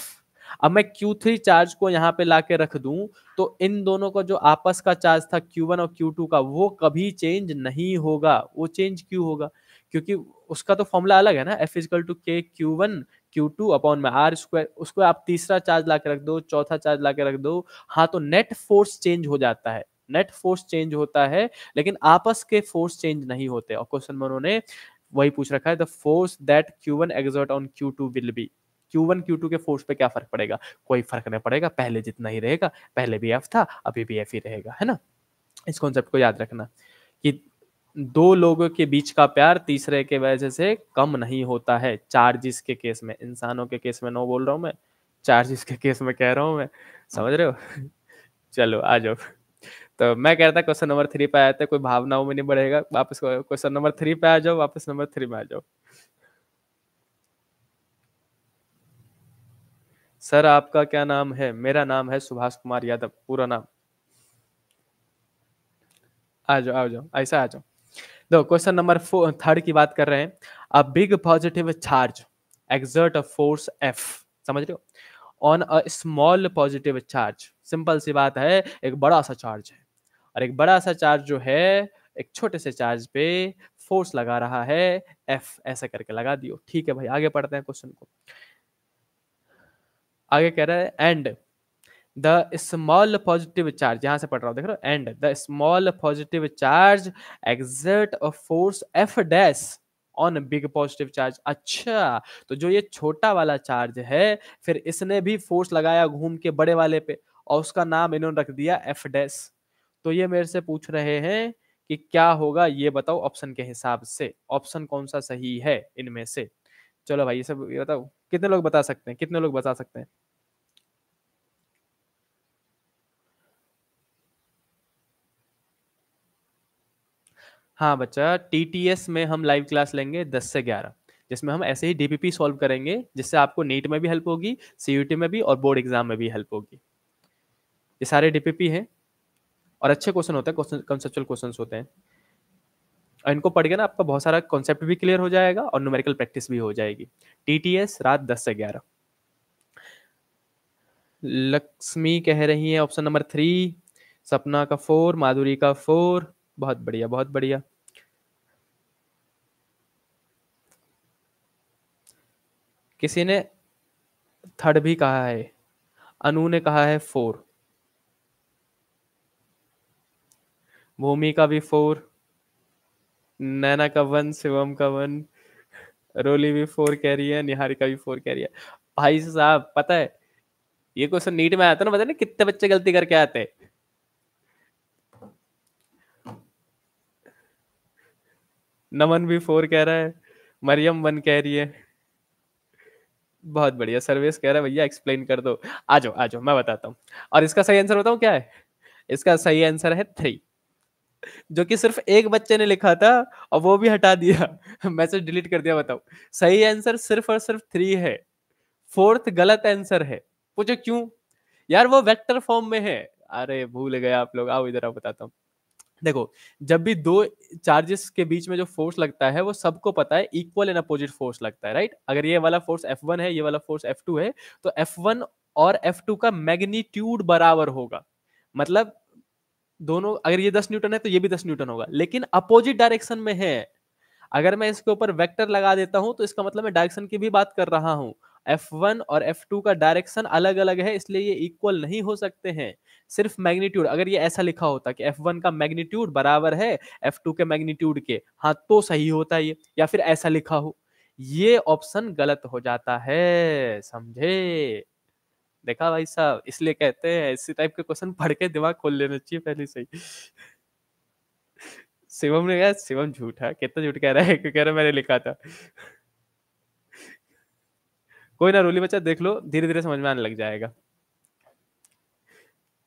अब मैं Q3 चार्ज को यहाँ पे ला के रख दू तो इन दोनों का जो आपस का चार्ज था Q1 और Q2 का वो कभी चेंज नहीं होगा वो चेंज क्यों होगा क्योंकि उसका तो फॉर्मूला अलग है ना F is equal to k Q one Q two upon में आर स्क्वायर उसको आप तीसरा चार्ज ला के रख दो चौथा चार्ज ला के रख दो हाँ तो नेट फोर्स चेंज हो जाता है नेट फोर्स चेंज होता है लेकिन आपस के फोर्स चेंज नहीं होते और क्वेश्चन में उन्होंने वही पूछ रखा है the force that q one exert on q two will be q one Q two के फोर्स पे क्या फर्क पड़ेगा कोई फर्क नहीं पड़ेगा पहले जितना ही रहेगा पहले भी एफ था अभी भी एफ ही रहेगा है ना इस कॉन्सेप्ट को याद रखना कि दो लोगों के बीच का प्यार तीसरे के वजह से कम नहीं होता है चार्जिस के केस में इंसानों के केस में नो बोल रहा हूँ मैं चार्जिस के केस में कह रहा हूँ मैं समझ रहे हो चलो आ जाओ तो मैं कह रहा था क्वेश्चन नंबर थ्री पे आया था कोई भावनाओं में नहीं बढ़ेगा वापस क्वेश्चन नंबर थ्री पे आ जाओ वापस नंबर थ्री में आ जाओ सर आपका क्या नाम है मेरा नाम है सुभाष कुमार यादव पूरा नाम आ जाओ आ जाओ ऐसा आ जाओ दो क्वेश्चन नंबर थर्ड की बात कर रहे हैं a big positive charge exert a force F समझ रहे हो on a small positive charge simple सी बात है एक बड़ा सा चार्ज है और एक बड़ा सा चार्ज जो है एक छोटे से चार्ज पे फोर्स लगा रहा है एफ ऐसा करके लगा दियो ठीक है भाई आगे पढ़ते हैं क्वेश्चन को आगे कह रहा है and the small positive charge यहां से पढ़ रहा हूं देख रहा हूं and the small positive charge exert a force F dash on big positive charge अच्छा तो जो ये छोटा वाला चार्ज है फिर इसने भी फोर्स लगाया घूम के बड़े वाले पे और उसका नाम इन्होंने रख दिया एफ डैश तो ये मेरे से पूछ रहे हैं कि क्या होगा ये बताओ ऑप्शन के हिसाब से ऑप्शन कौन सा सही है इनमें से चलो भाई ये सब बताओ कितने लोग बता सकते हैं कितने लोग बता सकते हैं हाँ बच्चा एस में हम लाइव क्लास लेंगे दस से ग्यारह जिसमें हम ऐसे ही डीपीपी सॉल्व करेंगे जिससे आपको नीट में भी हेल्प होगी सीयूटी में भी और बोर्ड एग्जाम में भी हेल्प होगी ये सारे डीपीपी हैं और अच्छे क्वेश्चन होते हैं कंसेप्चुअल क्वेश्चन होते हैं और इनको पढ़ के ना आपका बहुत सारा कॉन्सेप्ट भी क्लियर हो जाएगा और न्यूमेरिकल प्रैक्टिस भी हो जाएगी एस रात दस से ग्यारह लक्ष्मी कह रही है ऑप्शन नंबर थ्री सपना का फोर माधुरी का फोर बहुत बढ़िया बहुत बढ़िया किसी ने थर्ड भी कहा है अनु ने कहा है फोर भूमि का भी फोर नैना का वन शिवम का वन रोली भी फोर कह रही है का भी फोर कह रही है भाई साहब पता है ये क्वेश्चन नीट में आता है ना पता है ना कितने बच्चे गलती करके आते हैं नमन भी फोर कह रहा है मरियम वन कह रही है बहुत बढ़िया सर्वेश कह रहा है भैया एक्सप्लेन कर दो आ जाओ आ जाओ मैं बताता हूँ और इसका सही आंसर बताऊ क्या है इसका सही आंसर है थ्री जो कि सिर्फ एक बच्चे ने लिखा था और वो भी हटा दिया मैसेज डिलीट कर दिया बताओ सही आंसर सिर्फ और सिर्फ थ्री है फोर्थ गलत आंसर है पूछो क्यों यार वो वेक्टर फॉर्म में है अरे भूल गए आप लोग आओ इधर आओ बताता हूँ देखो जब भी दो चार्जेस के बीच में जो फोर्स लगता है वो सबको पता है इक्वल एंड अपोजिट फोर्स लगता है राइट अगर ये वाला फोर्स एफ वन है ये वाला फोर्स एफ टू है तो एफ वन और एफ टू का मैग्नीट्यूड बराबर होगा मतलब दोनों अगर ये दस न्यूटन है तो ये भी दस न्यूटन होगा लेकिन अपोजिट डायरेक्शन में है अगर मैं इसके ऊपर वेक्टर लगा देता हूं तो इसका मतलब मैं डायरेक्शन की भी बात कर रहा हूं F1 और F2 का डायरेक्शन अलग अलग है इसलिए ये इक्वल नहीं हो सकते हैं सिर्फ मैग्नीट्यूड अगर ये ऐसा लिखा होता कि F1 का मैग्नीट्यूड बराबर है F2 के मैग्नीट्यूड के हाँ तो सही होता ये या फिर ऐसा लिखा हो ये ऑप्शन गलत हो जाता है समझे देखा भाई साहब इसलिए कहते हैं इसी टाइप के क्वेश्चन पढ़ के दिमाग खोल लेना चाहिए पहले से ही शिवम ने कहा शिवम झूठा कितना झूठ कह रहा है क्यों कह रहा मैंने लिखा था कोई ना रोली बच्चा देख लो धीरे धीरे समझ में आने लग जाएगा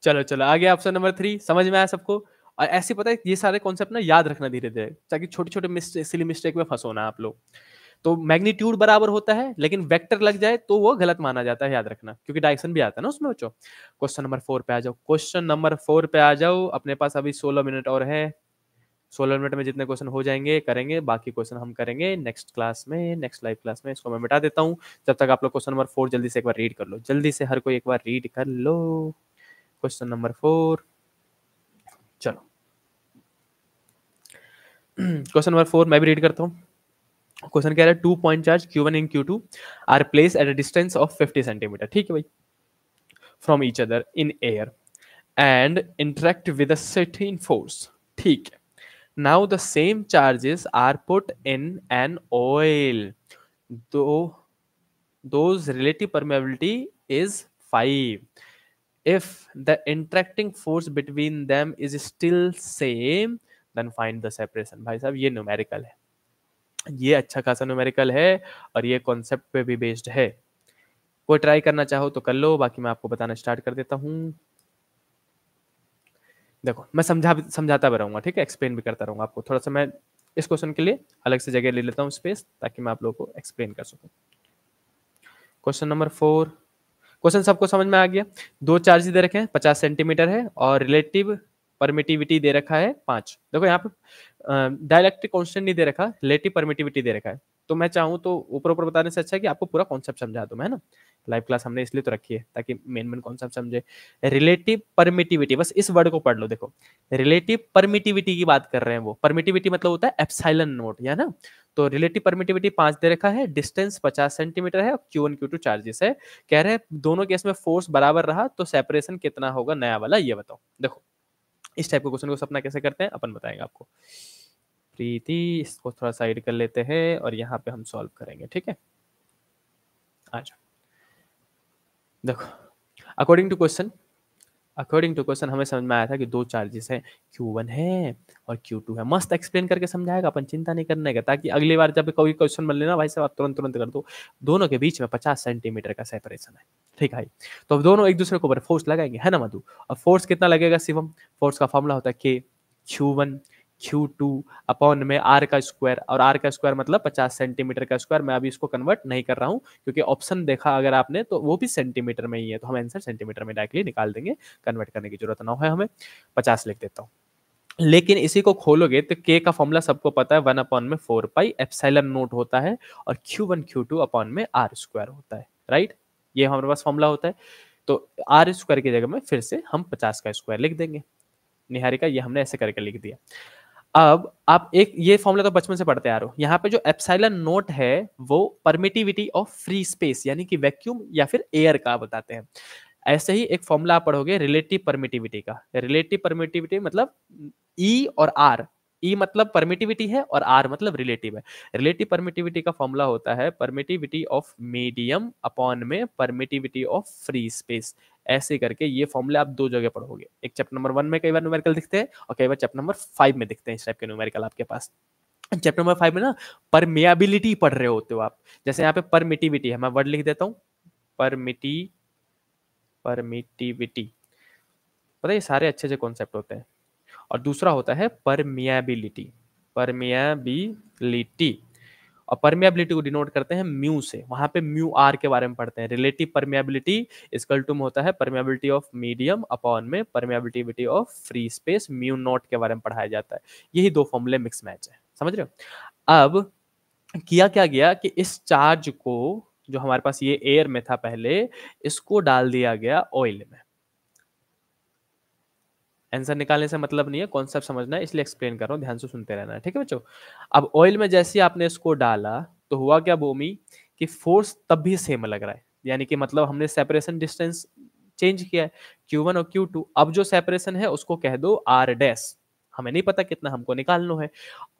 चलो चलो आगे ऑप्शन नंबर थ्री समझ में आया सबको और ऐसे पता है ये सारे कॉन्सेप्ट ना याद रखना धीरे धीरे ताकि छोटे छोटे सिली मिस्टेक में फंसो ना आप लोग तो मैग्नीट्यूड बराबर होता है लेकिन वेक्टर लग जाए तो वो गलत माना जाता है याद रखना क्योंकि डायरेक्शन भी आता है ना उसमें बच्चों क्वेश्चन नंबर फोर पे आ जाओ क्वेश्चन नंबर फोर पे आ जाओ अपने पास अभी सोलह मिनट और है सोलह मिनट में जितने क्वेश्चन हो जाएंगे करेंगे बाकी क्वेश्चन हम करेंगे नेक्स्ट क्लास में नेक्स्ट लाइव क्लास में इसको मैं मिटा देता हूँ जब तक आप लोग क्वेश्चन नंबर फोर जल्दी से एक बार रीड कर लो जल्दी से हर कोई एक बार रीड कर लो क्वेश्चन नंबर फोर चलो क्वेश्चन नंबर फोर मैं भी रीड करता हूँ क्वेश्चन कह रहा है two point charge q one and Q two are place at a distance of fifty centimetre ठीक है भाई from each other in air and interact with a setting force ठीक है now the same charges are put in an oil though those relative permeability is 5 if the interacting force between them is still same then find the separation भाई साहब ये numerical है ये अच्छा खासा numerical है और ये कॉन्सेप्ट पे भी बेस्ड है कोई ट्राई करना चाहो तो कर लो बाकी मैं आपको बताना स्टार्ट कर देता हूँ देखो मैं समझा समझाता भी रहूंगा ठीक है एक्सप्लेन भी करता रहूंगा आपको थोड़ा सा मैं इस क्वेश्चन के लिए अलग से जगह ले लेता हूँ स्पेस ताकि मैं आप लोगों को एक्सप्लेन कर सकूँ क्वेश्चन नंबर फोर क्वेश्चन सबको समझ में आ गया दो चार्ज दे रखे हैं पचास सेंटीमीटर है और रिलेटिव परमिटिविटी दे रखा है पांच देखो यहाँ पे डायलैक्ट्रिक कॉन्स्टेंट नहीं दे रखा रिलेटिव परमिटिविटी दे रखा है तो मैं चाहूँ तो ऊपर ऊपर बताने से अच्छा है कि आपको पूरा कॉन्सेप्ट समझा दूँ मैं ना लाइव क्लास हमने इसलिए तो रखी है ताकि मेन मेन कॉन्सेप्ट समझे रिलेटिव परमिटिविटी बस इस वर्ड को पढ़ लो देखो रिलेटिव परमिटिविटी की बात कर रहे हैं वो परमिटिविटी मतलब होता है एफसाइलन नोट या ना तो रिलेटिव परमिटिविटी पांच दे रखा है डिस्टेंस पचास सेंटीमीटर है और q one Q two charges है कह रहे हैं दोनों केस में फोर्स बराबर रहा तो सेपरेशन कितना होगा नया वाला ये बताओ देखो इस टाइप के क्वेश्चन को सपना कैसे करते हैं अपन बताएंगे आपको प्रीति इसको थोड़ा साइड कर लेते हैं और यहाँ पे हम सॉल्व करेंगे ठीक है आ जाओ देखो according to question according to question हमें समझ में आया था कि दो चार्जेस हैं Q1 है और Q2 है मस्त एक्सप्लेन करके समझाएगा अपन चिंता नहीं करने का ताकि अगली बार जब कोई क्वेश्चन बन लेना भाई साहब आप तुरंत तुरंत कर दो दोनों के बीच में पचास सेंटीमीटर का सेपरेशन है ठीक है तो अब दोनों एक दूसरे के ऊपर फोर्स लगाएंगे है ना मधु अब फोर्स कितना लगेगा शिवम फोर्स का फॉर्मूला होता है के Q one Q two upon में आर का स्क्वायर और आर का स्क्वायर मतलब पचास सेंटीमीटर का स्क्वायर मैं अभी इसको कन्वर्ट नहीं कर रहा हूँ क्योंकि ऑप्शन देखा अगर आपने तो वो भी सेंटीमीटर में ही है तो हम आंसर सेंटीमीटर में डायरेक्टली निकाल देंगे कन्वर्ट करने की जरूरत ना हो हमें पचास लिख देता हूँ लेकिन इसी को खोलोगे तो के का फॉर्मूला सबको पता है वन अपॉन में फोर पाई एप्साइलन नोट होता है और q one Q two upon में आर स्क्वायर होता है राइट ये हमारे पास फॉर्मूला होता है तो आर स्क्वायर की जगह में फिर से हम पचास का स्क्वायर लिख देंगे निहारिका ये हमने ऐसे करके लिख दिया अब आप एक ये फॉर्मूला तो बचपन से पढ़ते आ रहे हो यहाँ पे जो एप्साइलन नोट है वो परमिटिविटी ऑफ फ्री स्पेस यानी कि वैक्यूम या फिर एयर का बताते हैं ऐसे ही एक फॉर्मूला आप पढ़ोगे रिलेटिव परमिटिविटी का रिलेटिव परमिटिविटी मतलब ई e और आर ई e मतलब परमिटिविटी है और आर मतलब रिलेटिव है रिलेटिव परमिटिविटी का फॉर्मूला होता है परमिटिविटी ऑफ मीडियम अपॉन में परमिटिविटी ऑफ फ्री स्पेस ऐसे करके ये फॉर्मूले आप दो जगह पढ़ोगे एक चैप्टर नंबर वन में कई बार न्यूमेरिकल दिखते हैं और कई बार चैप्टर नंबर फाइव में दिखते हैं इस टाइप के न्यूमेरिकल आपके पास चैप्टर नंबर फाइव में ना परमियाबिलिटी पढ़ रहे होते हो आप जैसे यहाँ पे परमिटिविटी है मैं वर्ड लिख देता हूँ परमिटी परमिटिविटी पता है ये सारे अच्छे अच्छे कॉन्सेप्ट होते हैं और दूसरा होता है परमियाबिलिटी परमियाबिलिटी और परमियाबिलिटी को डिनोट करते हैं म्यू से वहां पे म्यू आर के बारे में पढ़ते हैं रिलेटिव परमियाबिलिटी इसकल टू होता है परमियाबिलिटी ऑफ मीडियम अपॉन में permeability of free space mu naught के बारे में पढ़ाया जाता है यही दो फॉर्मूले मिक्स मैच है समझ रहे हो अब किया क्या गया कि इस चार्ज को जो हमारे पास ये एयर में था पहले इसको डाल दिया गया ऑयल में आंसर निकालने से मतलब नहीं है कॉन्सेप्ट समझना है इसलिए एक्सप्लेन कर रहा हूँ ध्यान से सुनते रहना है ठीक है बच्चों अब ऑयल में जैसे आपने इसको डाला तो हुआ क्या बोमी कि फोर्स तब भी सेम लग रहा है यानी कि मतलब हमने सेपरेशन डिस्टेंस चेंज किया है क्यू और क्यू अब जो सेपरेशन है उसको कह दो आर डैस हमें नहीं पता कितना हमको निकालना है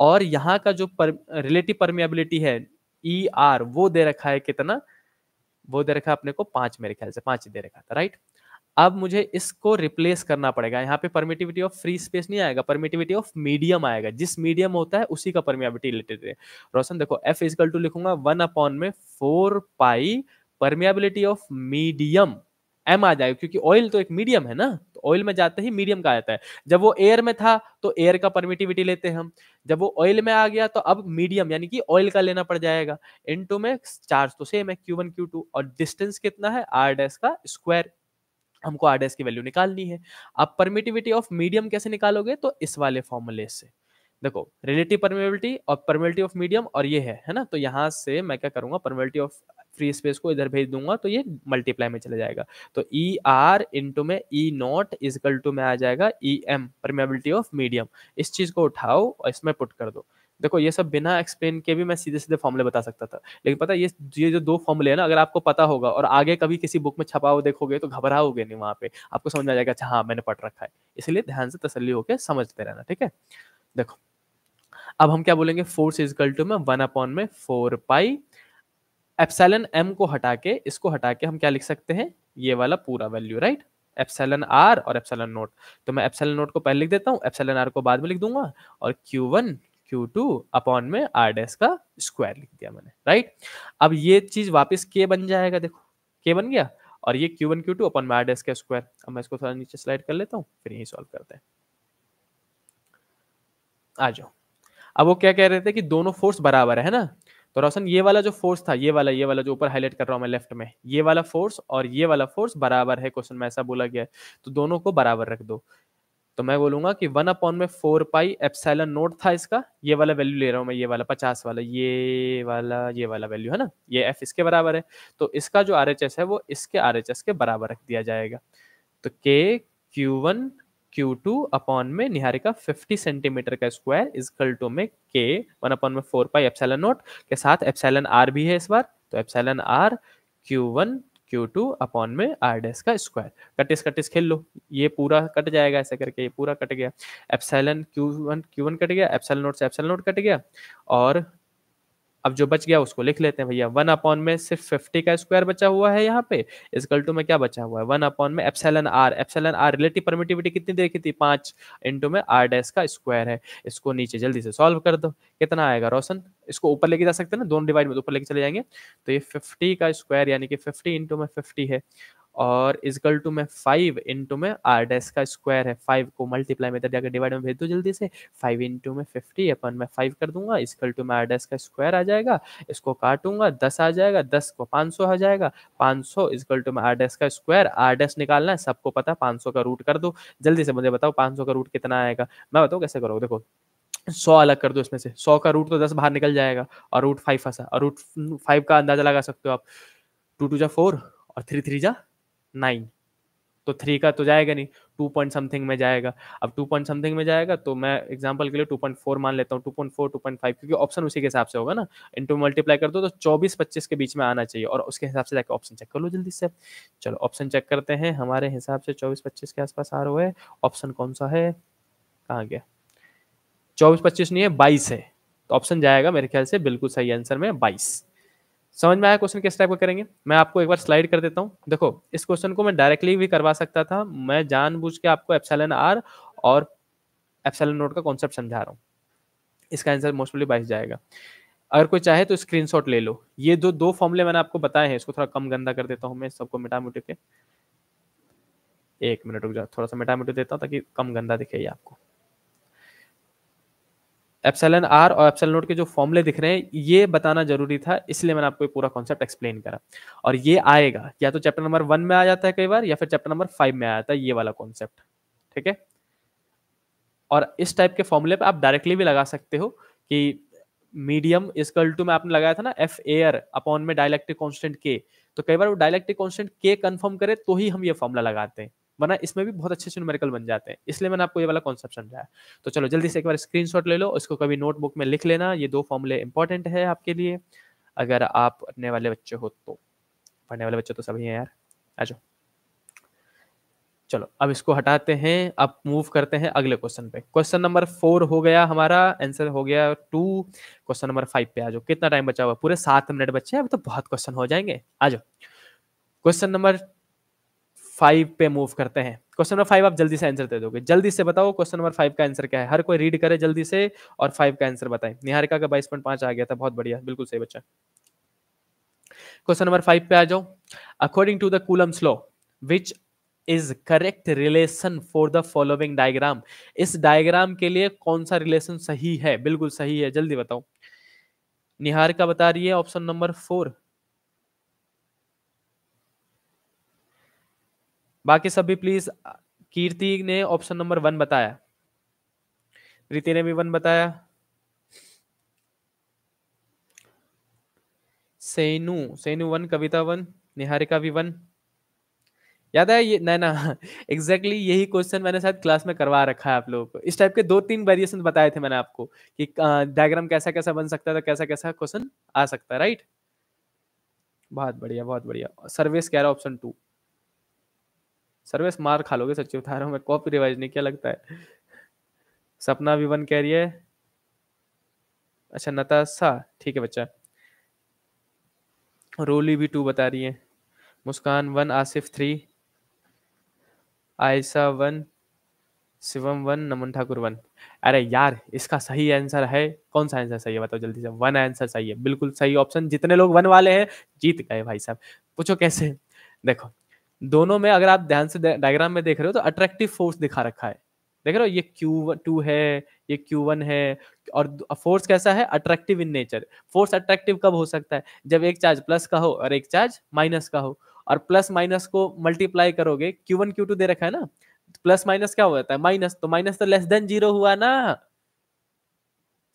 और यहाँ का जो पर, रिलेटिव परमिबिलिटी है ई e ER, आर वो दे रखा है कितना वो दे रखा है अपने को पांच मेरे ख्याल से पांच दे रखा था राइट अब मुझे इसको रिप्लेस करना पड़ेगा यहाँ पे परमिटिविटी ऑफ फ्री स्पेस नहीं आएगा परमिटिविटी ऑफ मीडियम आएगा जिस मीडियम होता है उसी का परमियाबिलिटी रिलेटेड है रोशन देखो एफ इजकल टू लिखूंगा वन अपॉन में four pi permeability of medium m आ जाएगा क्योंकि ऑयल तो एक मीडियम है ना तो ऑयल में जाते ही मीडियम का आता है जब वो एयर में था तो एयर का परमिटिविटी लेते हैं हम जब वो ऑयल में आ गया तो अब मीडियम यानी कि ऑयल का लेना पड़ जाएगा इन टू में चार्ज तो सेम है क्यू वन क्यू टू और डिस्टेंस कितना है आर डैश का स्क्वायर हमको आर की वैल्यू निकालनी है आप परमिटिविटी ऑफ मीडियम कैसे निकालोगे तो इस वाले फॉर्मूले से देखो रिलेटिव परमेबिलिटी और परमेबिलिटी ऑफ मीडियम और ये है है ना तो यहाँ से मैं क्या करूंगा परमेबिलिटी ऑफ फ्री स्पेस को इधर भेज दूंगा तो ये मल्टीप्लाई में चला जाएगा तो ई आर इंटू में ई नॉट इजकल टू में आ जाएगा e m permeability of medium इस चीज़ को उठाओ और इसमें पुट कर दो देखो ये सब बिना एक्सप्लेन के भी मैं सीधे सीधे फॉर्मूले बता सकता था लेकिन पता ये ये जो दो फॉर्मूले है ना अगर आपको पता होगा और आगे कभी किसी बुक में छपा हुआ देखोगे तो घबराओगे नहीं वहाँ पे आपको समझ में आ जाएगा अच्छा हाँ मैंने पढ़ रखा है इसलिए ध्यान से तसली होकर समझते रहना ठीक है देखो अब हम क्या बोलेंगे फोर्स इज टू में वन अपॉन में फोर पाई एप्सैलन एम को हटा के इसको हटा के हम क्या लिख सकते हैं ये वाला पूरा वैल्यू राइट एप्सैलन आर और एप्सैलन नोट तो मैं एप्सैलन नोट को पहले लिख देता हूँ एप्सैलन आर को बाद में लिख दूंगा और q one Q two upon में आर डैस का स्क्वायर लिख दिया मैंने राइट अब ये चीज वापस के बन जाएगा देखो के बन गया और ये q one Q two upon में आर डैस का स्क्वायर अब मैं इसको थोड़ा नीचे स्लाइड कर लेता हूँ फिर यही सॉल्व करते हैं आ जाओ अब वो क्या कह रहे थे कि दोनों फोर्स बराबर है ना तो रोशन ये वाला जो फोर्स था ये वाला ये वाला जो ऊपर हाईलाइट कर रहा हूँ मैं लेफ्ट में ये वाला फोर्स और ये वाला फोर्स बराबर है क्वेश्चन में ऐसा बोला गया है तो दोनों को बराबर रख दो तो मैं बोलूंगा कि वन अपॉन में फोर पाई एप्साइलन नोट था इसका ये वाला वैल्यू ले रहा हूँ मैं ये वाला पचास वाला ये वाला ये वाला वैल्यू है ना ये एफ इसके बराबर है तो इसका जो आर है वो इसके आर के बराबर रख दिया जाएगा तो k Q one Q two upon में निहारिका फिफ्टी सेंटीमीटर का स्क्वायर इज कल टू में के वन अपॉन में फोर पाई एप्सैलन नोट के साथ एप्सैलन आर भी है इस बार तो epsilon r q one Q two upon में आर डेस का स्क्वायर कटिस कटिस खेल लो ये पूरा कट जाएगा ऐसा करके ये पूरा कट गया epsilon q one q one कट गया एप्सैलन नोट से एप्सैलन नोट कट गया और अब जो बच गया उसको लिख लेते हैं भैया वन अपॉन में सिर्फ फिफ्टी का स्क्वायर बचा हुआ है यहाँ पे इसकल टू में क्या बचा हुआ है वन अपॉन में epsilon r epsilon r relative permittivity कितनी देखी थी पांच इंटू में आर डैश का स्क्वायर है इसको नीचे जल्दी से सॉल्व कर दो कितना आएगा रोशन इसको ऊपर लेके जा सकते हैं ना दोनों डिवाइड में तो ऊपर लेके चले जाएंगे तो ये फिफ्टी का स्क्वायर यानी कि फिफ्टी इंटू में फिफ्टी है और इजकल टू में फाइव इंटू में आर डेस का स्क्वायर है फाइव को मल्टीप्लाई में जाकर डिवाइड में भेज दो जल्दी से फाइव इंटू में फिफ्टी अपन मैं फाइव कर दूंगा इजकल टू में आर डेस का स्क्वायर आ जाएगा इसको काटूंगा दस आ जाएगा दस को पाँच सौ आ जाएगा पाँच सौ इजकल टू में आर डेस का स्क्वायर आर डेस निकालना है सबको पता है पाँच सौ का रूट कर दो जल्दी से मुझे बताओ पाँच सौ का रूट कितना आएगा मैं बताऊँ कैसे करो देखो सौ अलग कर दो इसमें से सौ का रूट तो दस बाहर निकल जाएगा और रूट फाइव फंसा और रूट फाइव का अंदाजा लगा सकते हो आप टू टू जा फोर और थ्री थ्री जा नाइन तो थ्री का तो जाएगा नहीं टू पॉइंट समथिंग में जाएगा अब टू पॉइंट समथिंग में जाएगा तो मैं एग्जाम्पल के लिए टू पॉइंट फोर मान लेता हूँ two point four two point five क्योंकि ऑप्शन उसी के हिसाब से होगा ना इंटू मल्टीप्लाई कर दो तो चौबीस पच्चीस के बीच में आना चाहिए और उसके हिसाब से जाकर ऑप्शन चेक कर लो जल्दी से चलो ऑप्शन चेक करते हैं हमारे हिसाब से चौबीस पच्चीस के आसपास आ रहा है ऑप्शन कौन सा है कहाँ गया चौबीस पच्चीस नहीं है बाईस है तो ऑप्शन जाएगा मेरे ख्याल से बिल्कुल सही आंसर में बाईस समझ में आया क्वेश्चन किस टाइप का करेंगे मैं आपको एक बार स्लाइड कर देता हूँ देखो इस क्वेश्चन को मैं डायरेक्टली भी करवा सकता था मैं जानबूझ के आपको एप्सलन आर और एप्सलन नोट का कॉन्सेप्ट समझा रहा हूँ इसका आंसर मोस्टली बाइस जाएगा अगर कोई चाहे तो स्क्रीनशॉट ले लो ये जो दो फॉर्मूले मैंने आपको बताए हैं इसको थोड़ा कम गंदा कर देता हूँ मैं सबको मिटा मुटी के एक मिनट रुक जाओ थोड़ा सा मिटा मिटू देता हूँ ताकि कम गंदा दिखे आपको एप्सलन आर और एप्सल नोट के जो फॉर्मूले दिख रहे हैं ये बताना जरूरी था इसलिए मैंने आपको पूरा कॉन्सेप्ट एक्सप्लेन करा और ये आएगा या तो चैप्टर नंबर वन में आ जाता है कई बार या फिर चैप्टर नंबर फाइव में आ जाता है ये वाला कॉन्सेप्ट ठीक है और इस टाइप के फॉर्मूले पे आप डायरेक्टली भी लगा सकते हो कि मीडियम इसकल टू में आपने लगाया था ना एफ एयर अपॉन में डायलैक्ट्रिक कॉन्स्टेंट के तो कई बार वो डायलैक्ट्रिक कॉन्स्टेंट के कन्फर्म करे तो ही हम ये फॉर्मूला लगाते हैं वरना इसमें भी बहुत अच्छे अच्छे न्यूमेरिकल बन जाते हैं इसलिए मैंने आपको ये वाला कॉन्सेप्ट समझाया तो चलो जल्दी से एक बार स्क्रीन ले लो इसको कभी नोटबुक में लिख लेना ये दो फॉर्मूले इंपॉर्टेंट है आपके लिए अगर आप पढ़ने वाले बच्चे हो तो पढ़ने वाले बच्चे तो सभी हैं यार आ जाओ चलो अब इसको हटाते हैं अब मूव करते हैं अगले क्वेश्चन पे क्वेश्चन नंबर फोर हो गया हमारा आंसर हो गया टू क्वेश्चन नंबर फाइव पे आ जाओ कितना टाइम बचा हुआ पूरे सात मिनट बचे हैं अब तो बहुत क्वेश्चन हो जाएंगे आ जाओ क्वेश्चन नंबर फाइव पे मूव करते हैं क्वेश्चन नंबर फाइव आप जल्दी से आंसर दे दोगे जल्दी से बताओ क्वेश्चन नंबर फाइव का आंसर क्या है हर कोई रीड करे जल्दी से और फाइव का आंसर बताए निहारिका का बाईस पॉइंट पांच आ गया था बहुत बढ़िया बिल्कुल सही बच्चा क्वेश्चन नंबर फाइव पे आ जाओ according to the Coulomb's law which is correct relation for the following diagram इस डायग्राम के लिए कौन सा रिलेशन सही है बिल्कुल सही है जल्दी बताओ निहार का बता रही है ऑप्शन नंबर फोर बाकी सभी प्लीज कीर्ति ने ऑप्शन नंबर वन बताया प्रीति ने भी वन बताया सेनु सेनु वन कविता वन निहारिका भी वन याद है ये ना ना एग्जैक्टली exactly यही क्वेश्चन मैंने शायद क्लास में करवा रखा है आप लोगों को इस टाइप के दो तीन वेरिएशन बताए थे मैंने आपको कि डायग्राम कैसा कैसा बन सकता था तो कैसा कैसा क्वेश्चन आ सकता है राइट बहुत बढ़िया बहुत बढ़िया सर्विस कह रहा ऑप्शन टू सर्वेश मार खा लोगे सच्ची बता रहा हूँ मैं कॉपी रिवाइज नहीं क्या लगता है सपना भी वन कह रही है अच्छा नताशा ठीक है बच्चा रोली भी टू बता रही है Muskan one Asif three Ayesha one Shivam one Naman Thakur one अरे यार इसका सही आंसर है कौन सा आंसर सही है बताओ जल्दी से वन आंसर सही है बिल्कुल सही ऑप्शन जितने लोग वन वाले हैं जीत गए भाई साहब पूछो कैसे देखो दोनों में अगर आप ध्यान से डायग्राम में देख रहे हो तो अट्रैक्टिव फोर्स दिखा रखा है देख रहे हो ये क्यू टू है ये क्यू वन है और फोर्स कैसा है attractive in nature force attractive कब हो सकता है जब एक चार्ज प्लस का हो और एक चार्ज माइनस का हो और प्लस माइनस को मल्टीप्लाई करोगे क्यू वन क्यू टू दे रखा है ना प्लस माइनस क्या हो जाता है माइनस तो माइनस तो लेस देन जीरो हुआ ना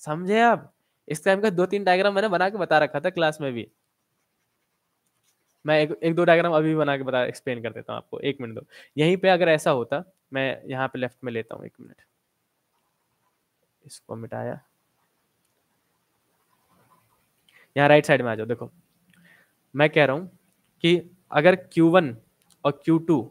समझे आप इस टाइम का दो तीन डायग्राम मैंने बना के बता रखा था क्लास में भी मैं एक एक दो डायग्राम अभी भी बना के बता एक्सप्लेन कर देता हूँ आपको एक मिनट दो यहीं पे अगर ऐसा होता मैं यहाँ पे लेफ्ट में लेता हूँ एक मिनट इसको मिटाया यहाँ राइट साइड में आ जाओ देखो मैं कह रहा हूँ कि अगर Q1 और Q2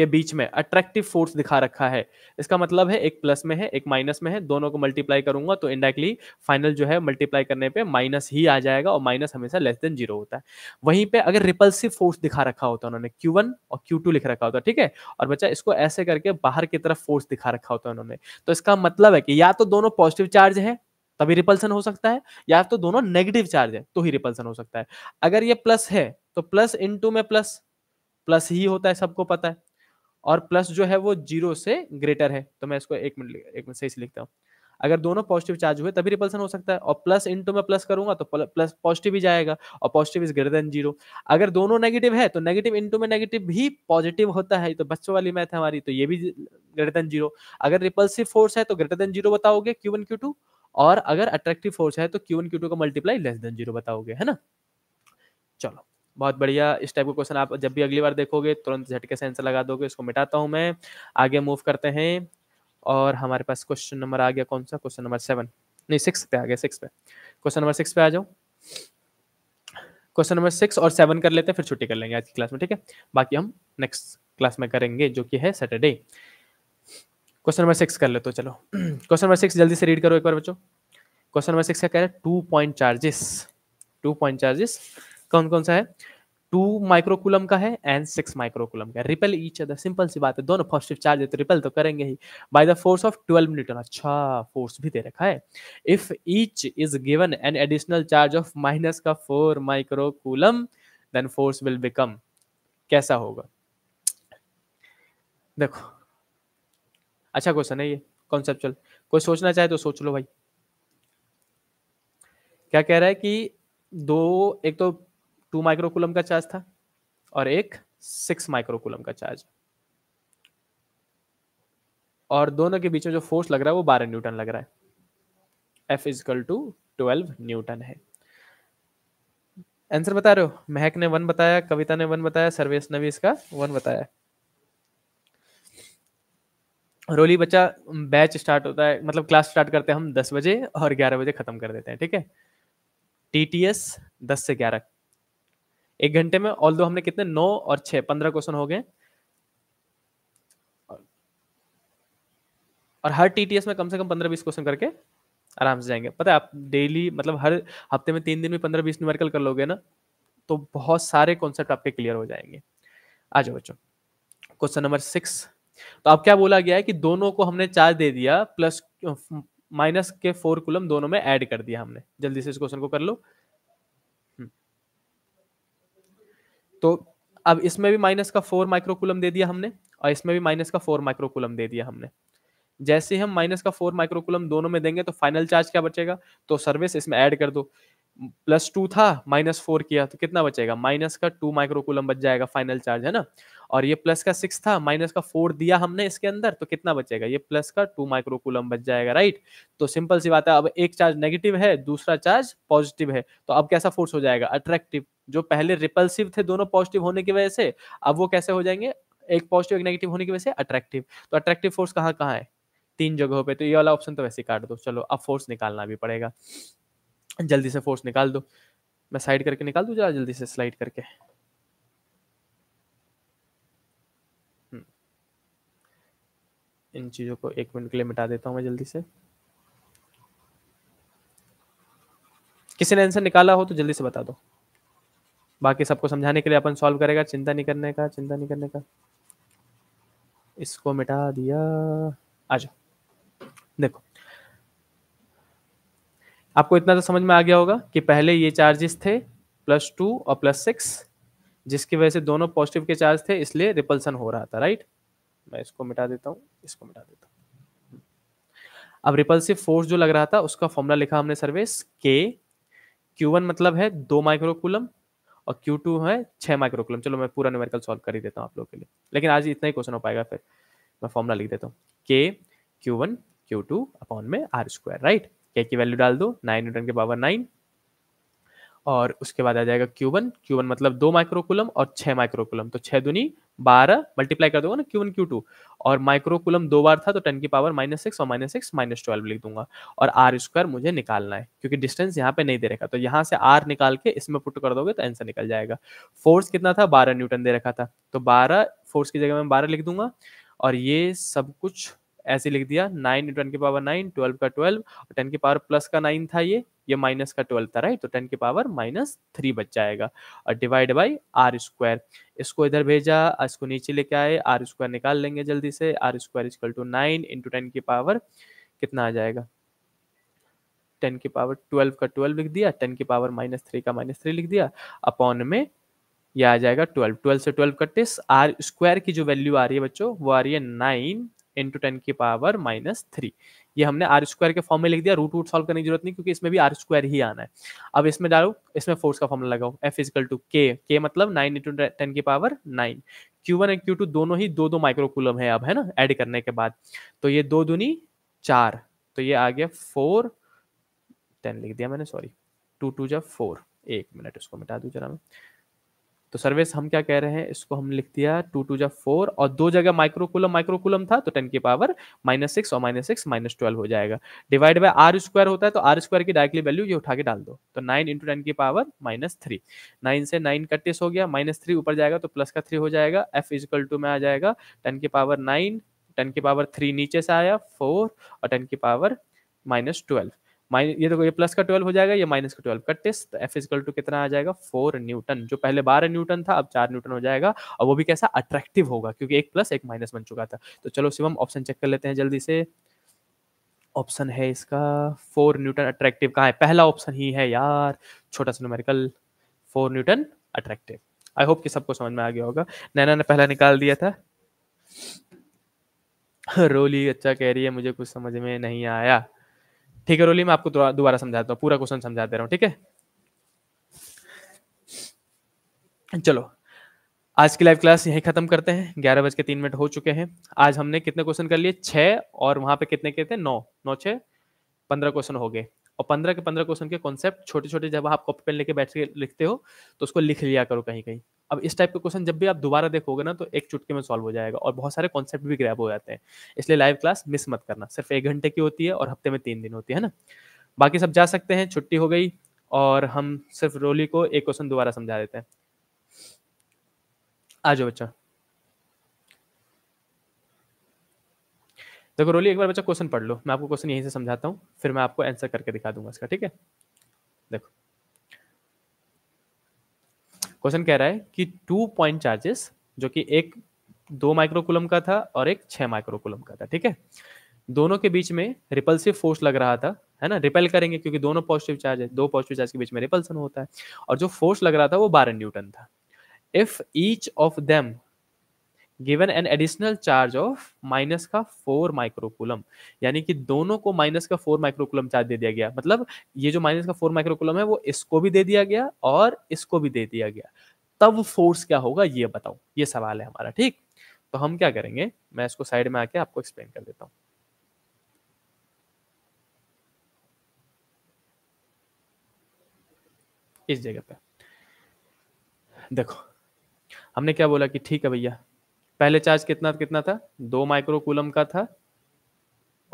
के बीच में अट्रैक्टिव फोर्स दिखा रखा है इसका मतलब है एक प्लस में है एक माइनस में है दोनों को मल्टीप्लाई करूंगा तो इंडायरेक्टली फाइनल जो है मल्टीप्लाई करने पे माइनस ही आ जाएगा और माइनस हमेशा लेस देन जीरो होता है वहीं पे अगर रिपल्सिव फोर्स दिखा रखा होता है उन्होंने क्यू वन और क्यू टू लिख रखा होता है ठीक है और बच्चा इसको ऐसे करके बाहर की तरफ फोर्स दिखा रखा होता है उन्होंने तो इसका मतलब है कि या तो दोनों पॉजिटिव चार्ज है तभी रिपल्सन हो सकता है या तो दोनों नेगेटिव चार्ज है तो ही रिपल्सन हो सकता है अगर ये प्लस है तो प्लस इंटू में प्लस प्लस ही होता है सबको पता है और प्लस जो है वो जीरो से ग्रेटर है तो मैं इसको एक मिनट एक मिनट सही से लिखता हूँ अगर दोनों पॉजिटिव चार्ज हुए तभी रिपल्सन हो सकता है और प्लस इंटू में प्लस करूंगा तो प्लस पॉजिटिव ही जाएगा और positive is greater than zero अगर दोनों नेगेटिव है तो नेगेटिव इंटू में नेगेटिव भी पॉजिटिव होता है तो बच्चों वाली मैथ है हमारी तो ये भी ग्रेटर देन जीरो अगर रिपल्सिव फोर्स है तो ग्रेटर देन जीरो बताओगे क्यू वन क्यू टू और अगर अट्रैक्टिव फोर्स है तो क्यू वन क्यू टू का मल्टीप्लाई लेस देन जीरो बताओगे है ना चलो बहुत बढ़िया इस टाइप का क्वेश्चन आप जब भी अगली बार देखोगे तुरंत झटके से आंसर लगा दोगे इसको मिटाता हूँ मैं आगे मूव करते हैं और हमारे पास क्वेश्चन नंबर आ गया कौन सा क्वेश्चन नंबर सेवन नहीं सिक्स पे आ गया सिक्स पे क्वेश्चन नंबर सिक्स पे आ जाओ क्वेश्चन नंबर सिक्स और सेवन कर लेते हैं फिर छुट्टी कर लेंगे आज की क्लास में ठीक है बाकी हम नेक्स्ट क्लास में करेंगे जो कि है सैटरडे क्वेश्चन नंबर सिक्स कर लेते हो चलो क्वेश्चन नंबर सिक्स जल्दी से रीड करो एक बार बच्चों क्वेश्चन नंबर सिक्स क्या कह रहे हैं two point charges two point charges कौन कौन सा है टू माइक्रोकुलम का है एंड सिक्स माइक्रोकुलम का रिपेल ईच अदर सिंपल सी बात है दोनों पॉजिटिव चार्ज है तो रिपेल तो करेंगे ही by the force of twelve newton अच्छा फोर्स भी दे रखा है if each is given an additional charge of minus का four microcoulomb then force will become कैसा होगा देखो अच्छा क्वेश्चन है ये कॉन्सेप्चुअल कोई सोचना चाहे तो सोच लो भाई क्या कह रहा है कि दो एक तो टू माइक्रोकुलम का चार्ज था और एक सिक्स माइक्रोकुलम का चार्ज और दोनों के बीच में जो फोर्स लग रहा है वो बारह न्यूटन लग रहा है F is equal to twelve newton है आंसर बता रहे हो महक ने वन बताया कविता ने वन बताया सर्वेश ने भी इसका वन बताया रोली बच्चा बैच स्टार्ट होता है मतलब क्लास स्टार्ट करते हैं हम दस बजे और ग्यारह बजे खत्म कर देते हैं ठीक है टी टी एस दस से ग्यारह एक घंटे में ऑल दो हमने कितने नौ और छह पंद्रह क्वेश्चन हो गए और हर टीटीएस में कम से कम पंद्रह बीस क्वेश्चन करके आराम से जाएंगे पता है आप डेली मतलब हर हफ्ते में तीन दिन में पंद्रह बीस न्यूमेरिकल कर लोगे ना तो बहुत सारे कॉन्सेप्ट आपके क्लियर हो जाएंगे आ जाओ बच्चों क्वेश्चन नंबर सिक्स तो आप क्या बोला गया है कि दोनों को हमने चार दे दिया प्लस माइनस के फोर कुलम दोनों में ऐड कर दिया हमने जल्दी से इस क्वेश्चन को कर लो तो अब इसमें भी माइनस का फोर माइक्रोकुलम दे दिया हमने और इसमें भी माइनस का फोर माइक्रोकुलम दे दिया हमने जैसे हम माइनस का फोर माइक्रोकुलम दोनों में देंगे तो फाइनल चार्ज क्या बचेगा तो सर्विस इसमें ऐड कर दो प्लस टू था माइनस फोर किया तो कितना बचेगा माइनस का टू माइक्रोकुलम बच जाएगा फाइनल चार्ज है ना और ये प्लस का सिक्स था माइनस का फोर दिया हमने इसके अंदर तो कितना बचेगा ये प्लस का टू माइक्रोकुलम बच जाएगा राइट तो सिंपल सी बात है अब एक चार्ज नेगेटिव है दूसरा चार्ज पॉजिटिव है तो अब कैसा फोर्स हो जाएगा अट्रैक्टिव जो पहले रिपल्सिव थे दोनों पॉजिटिव होने की वजह से अब वो कैसे हो जाएंगे एक पॉजिटिव एक नेगेटिव होने की वजह से अट्रैक्टिव तो अट्रैक्टिव फोर्स कहाँ कहाँ है तीन जगहों पे तो ये वाला ऑप्शन तो वैसे काट दो चलो अब फोर्स निकालना भी पड़ेगा जल्दी से फोर्स निकाल दो मैं साइड करके निकाल दूँ जरा जल्दी से स्लाइड करके हम्म। इन चीज़ों को एक मिनट के लिए मिटा देता हूँ मैं जल्दी से किसी ने आंसर निकाला हो तो जल्दी से बता दो बाकी सबको समझाने के लिए अपन सॉल्व करेगा चिंता नहीं करने का चिंता नहीं करने का इसको मिटा दिया आ जाओ देखो आपको इतना तो समझ में आ गया होगा कि पहले ये चार्जेस थे प्लस टू और प्लस सिक्स जिसकी वजह से दोनों पॉजिटिव के चार्ज थे इसलिए रिपल्सन हो रहा था राइट मैं इसको मिटा देता हूँ इसको मिटा देता हूँ अब रिपल्सिव फोर्स जो लग रहा था उसका फॉर्मूला लिखा हमने सर्वेस के क्यू वन मतलब है दो माइक्रोकुलम और Q2 है छह माइक्रोकुलम चलो मैं पूरा न्यूमेरिकल सॉल्व कर ही देता हूँ आप लोग के लिए लेकिन आज इतना ही क्वेश्चन हो पाएगा फिर मैं फॉर्मुला लिख देता हूँ K Q one Q two upon में आर स्क्वायर राइट के की वैल्यू डाल दो नाइन न्यूटन के पावर नाइन और उसके बाद आ जाएगा क्यू वन क्यू वन मतलब दो माइक्रोकुलम और छह माइक्रोकुलम तो छह दुनी बारह मल्टीप्लाई कर दूंगा ना क्यू वन क्यू टू और माइक्रोकुलम दो बार था तो टेन की पावर माइनस सिक्स और माइनस सिक्स माइनस ट्वेल्व लिख दूंगा और आर स्क्वायर मुझे निकालना है क्योंकि डिस्टेंस यहाँ पे नहीं दे रखा तो यहाँ से आर निकाल के इसमें पुट कर दोगे तो आंसर निकल जाएगा फोर्स कितना था बारह न्यूटन दे रखा था तो बारह फोर्स की जगह मैं बारह लिख दूंगा और ये सब कुछ ऐसे लिख दिया नाइन न्यूटन की पावर नाइन ट्वेल्व का ट्वेल्व टेन की पावर प्लस का नाइन था ये ये माइनस का ट्वेल्थ आ रहा है तो टेन के पावर माइनस थ्री बच जाएगा और डिवाइड बाई आर स्क्वायर इसको इधर भेजा इसको नीचे लेके आए आर स्क्वायर निकाल लेंगे जल्दी से R square is equal to nine into ten की पावर कितना आ जाएगा टेन की पावर ट्वेल्व का ट्वेल्व लिख दिया टेन की पावर माइनस थ्री का माइनस थ्री लिख दिया अपॉन में ये आ जाएगा ट्वेल्व ट्वेल्व से ट्वेल्व कट्टिस आर स्क्वायर की जो वैल्यू आ रही है बच्चों वो आ रही है नाइन इंटू टेन की पावर माइनस थ्री ये हमने आर स्क्वायर के फॉर्म में लिख दिया रूट रूट सॉल्व करने की जरूरत नहीं क्योंकि इसमें भी आर स्क्वायर ही आना है अब इसमें डालो इसमें फोर्स का फॉर्मला लगाओ एफ इजिकल टू के के मतलब नाइन इंटू टेन की power nine Q one and Q two दोनों ही दो दो माइक्रोकुलम है अब है ना एड करने के बाद तो ये दो दुनी चार तो ये आ गया फोर टेन लिख दिया मैंने सॉरी टू टू जब फोर एक मिनट इसको मिटा दू जरा मैं तो सर्विस हम क्या कह रहे हैं इसको हम लिख दिया टू टू जब फोर और दो जगह माइक्रोकुलम माइक्रोकुलम था तो टेन की पावर माइनस सिक्स और माइनस सिक्स माइनस ट्वेल्व हो जाएगा डिवाइड बाय आर स्क्वायर होता है तो आर स्क्वायर की डायरेक्टली वैल्यू ये उठा के डाल दो तो नाइन इंटू टेन की पावर माइनस थ्री नाइन से नाइन इकतीस हो गया माइनस थ्री ऊपर जाएगा तो प्लस का थ्री हो जाएगा एफ इजिकल टू में आ जाएगा टेन की पावर नाइन टेन की पावर थ्री नीचे से आया फोर और टेन की पावर माइनस ट्वेल्व माइनस ये देखो ये प्लस का ट्वेल्व हो जाएगा ये माइनस का ट्वेल्व का टेस्ट एफ इजकल टू कितना आ जाएगा फोर न्यूटन जो पहले बारह न्यूटन था अब चार न्यूटन हो जाएगा और वो भी कैसा अट्रैक्टिव होगा क्योंकि एक प्लस एक माइनस बन चुका था तो चलो शिवम ऑप्शन चेक कर लेते हैं जल्दी से ऑप्शन है इसका फोर न्यूटन अट्रैक्टिव कहाँ है पहला ऑप्शन ही है यार छोटा सा numerical four newton attractive I hope कि सबको समझ में आ गया होगा नैना ने पहला निकाल दिया था रोली अच्छा कह रही है मुझे कुछ समझ में नहीं आया ठीक है रोली मैं आपको दोबारा समझाता हूँ पूरा क्वेश्चन समझा दे रहा हूँ ठीक है चलो आज की लाइव क्लास यहीं खत्म करते हैं ग्यारह बज के तीन मिनट हो चुके हैं आज हमने कितने क्वेश्चन कर लिए छह और वहां पे कितने कहते थे नौ नौ छह पंद्रह क्वेश्चन हो गए और पंद्रह के पंद्रह क्वेश्चन के कॉन्सेप्ट छोटे छोटे जब आप कॉपी पेन लेके बैठ के लिखते हो तो उसको लिख लिया करो कहीं कहीं अब इस टाइप के क्वेश्चन जब भी आप दोबारा देखोगे ना तो एक चुटके में सॉल्व हो जाएगा और बहुत सारे कॉन्सेप्ट भी ग्रैप हो जाते हैं इसलिए लाइव क्लास मिस मत करना सिर्फ एक घंटे की होती है और हफ्ते में तीन दिन होती है ना बाकी सब जा सकते हैं छुट्टी हो गई और हम सिर्फ रोली को एक क्वेश्चन दोबारा समझा देते हैं आ जाओ बच्चा देखो रोली एक बार बच्चा क्वेश्चन पढ़ लो मैं आपको क्वेश्चन यहीं से समझाता हूँ फिर मैं आपको आंसर करके दिखा दूंगा इसका ठीक है देखो क्वेश्चन कह रहा है कि टू पॉइंट चार्जेस जो कि एक दो माइक्रोकुलम का था और एक छह माइक्रोकुलम का था ठीक है दोनों के बीच में रिपल्सिव फोर्स लग रहा था है ना रिपेल करेंगे क्योंकि दोनों पॉजिटिव चार्ज है दो पॉजिटिव चार्ज के बीच में रिपल्सन होता है और जो फोर्स लग रहा था वो बारह न्यूटन था if each of them given an additional charge of minus का फोर माइक्रोकुलम यानी कि दोनों को माइनस का फोर माइक्रोकुलम चार्ज दे दिया गया मतलब ये जो माइनस का फोर माइक्रोकुलम है वो इसको भी दे दिया गया और इसको भी दे दिया गया तब फोर्स क्या होगा ये बताओ ये सवाल है हमारा ठीक तो हम क्या करेंगे मैं इसको साइड में आके आपको एक्सप्लेन कर देता हूँ इस जगह पे देखो हमने क्या बोला कि ठीक है भैया पहले चार्ज कितना कितना था दो माइक्रोकूलम का था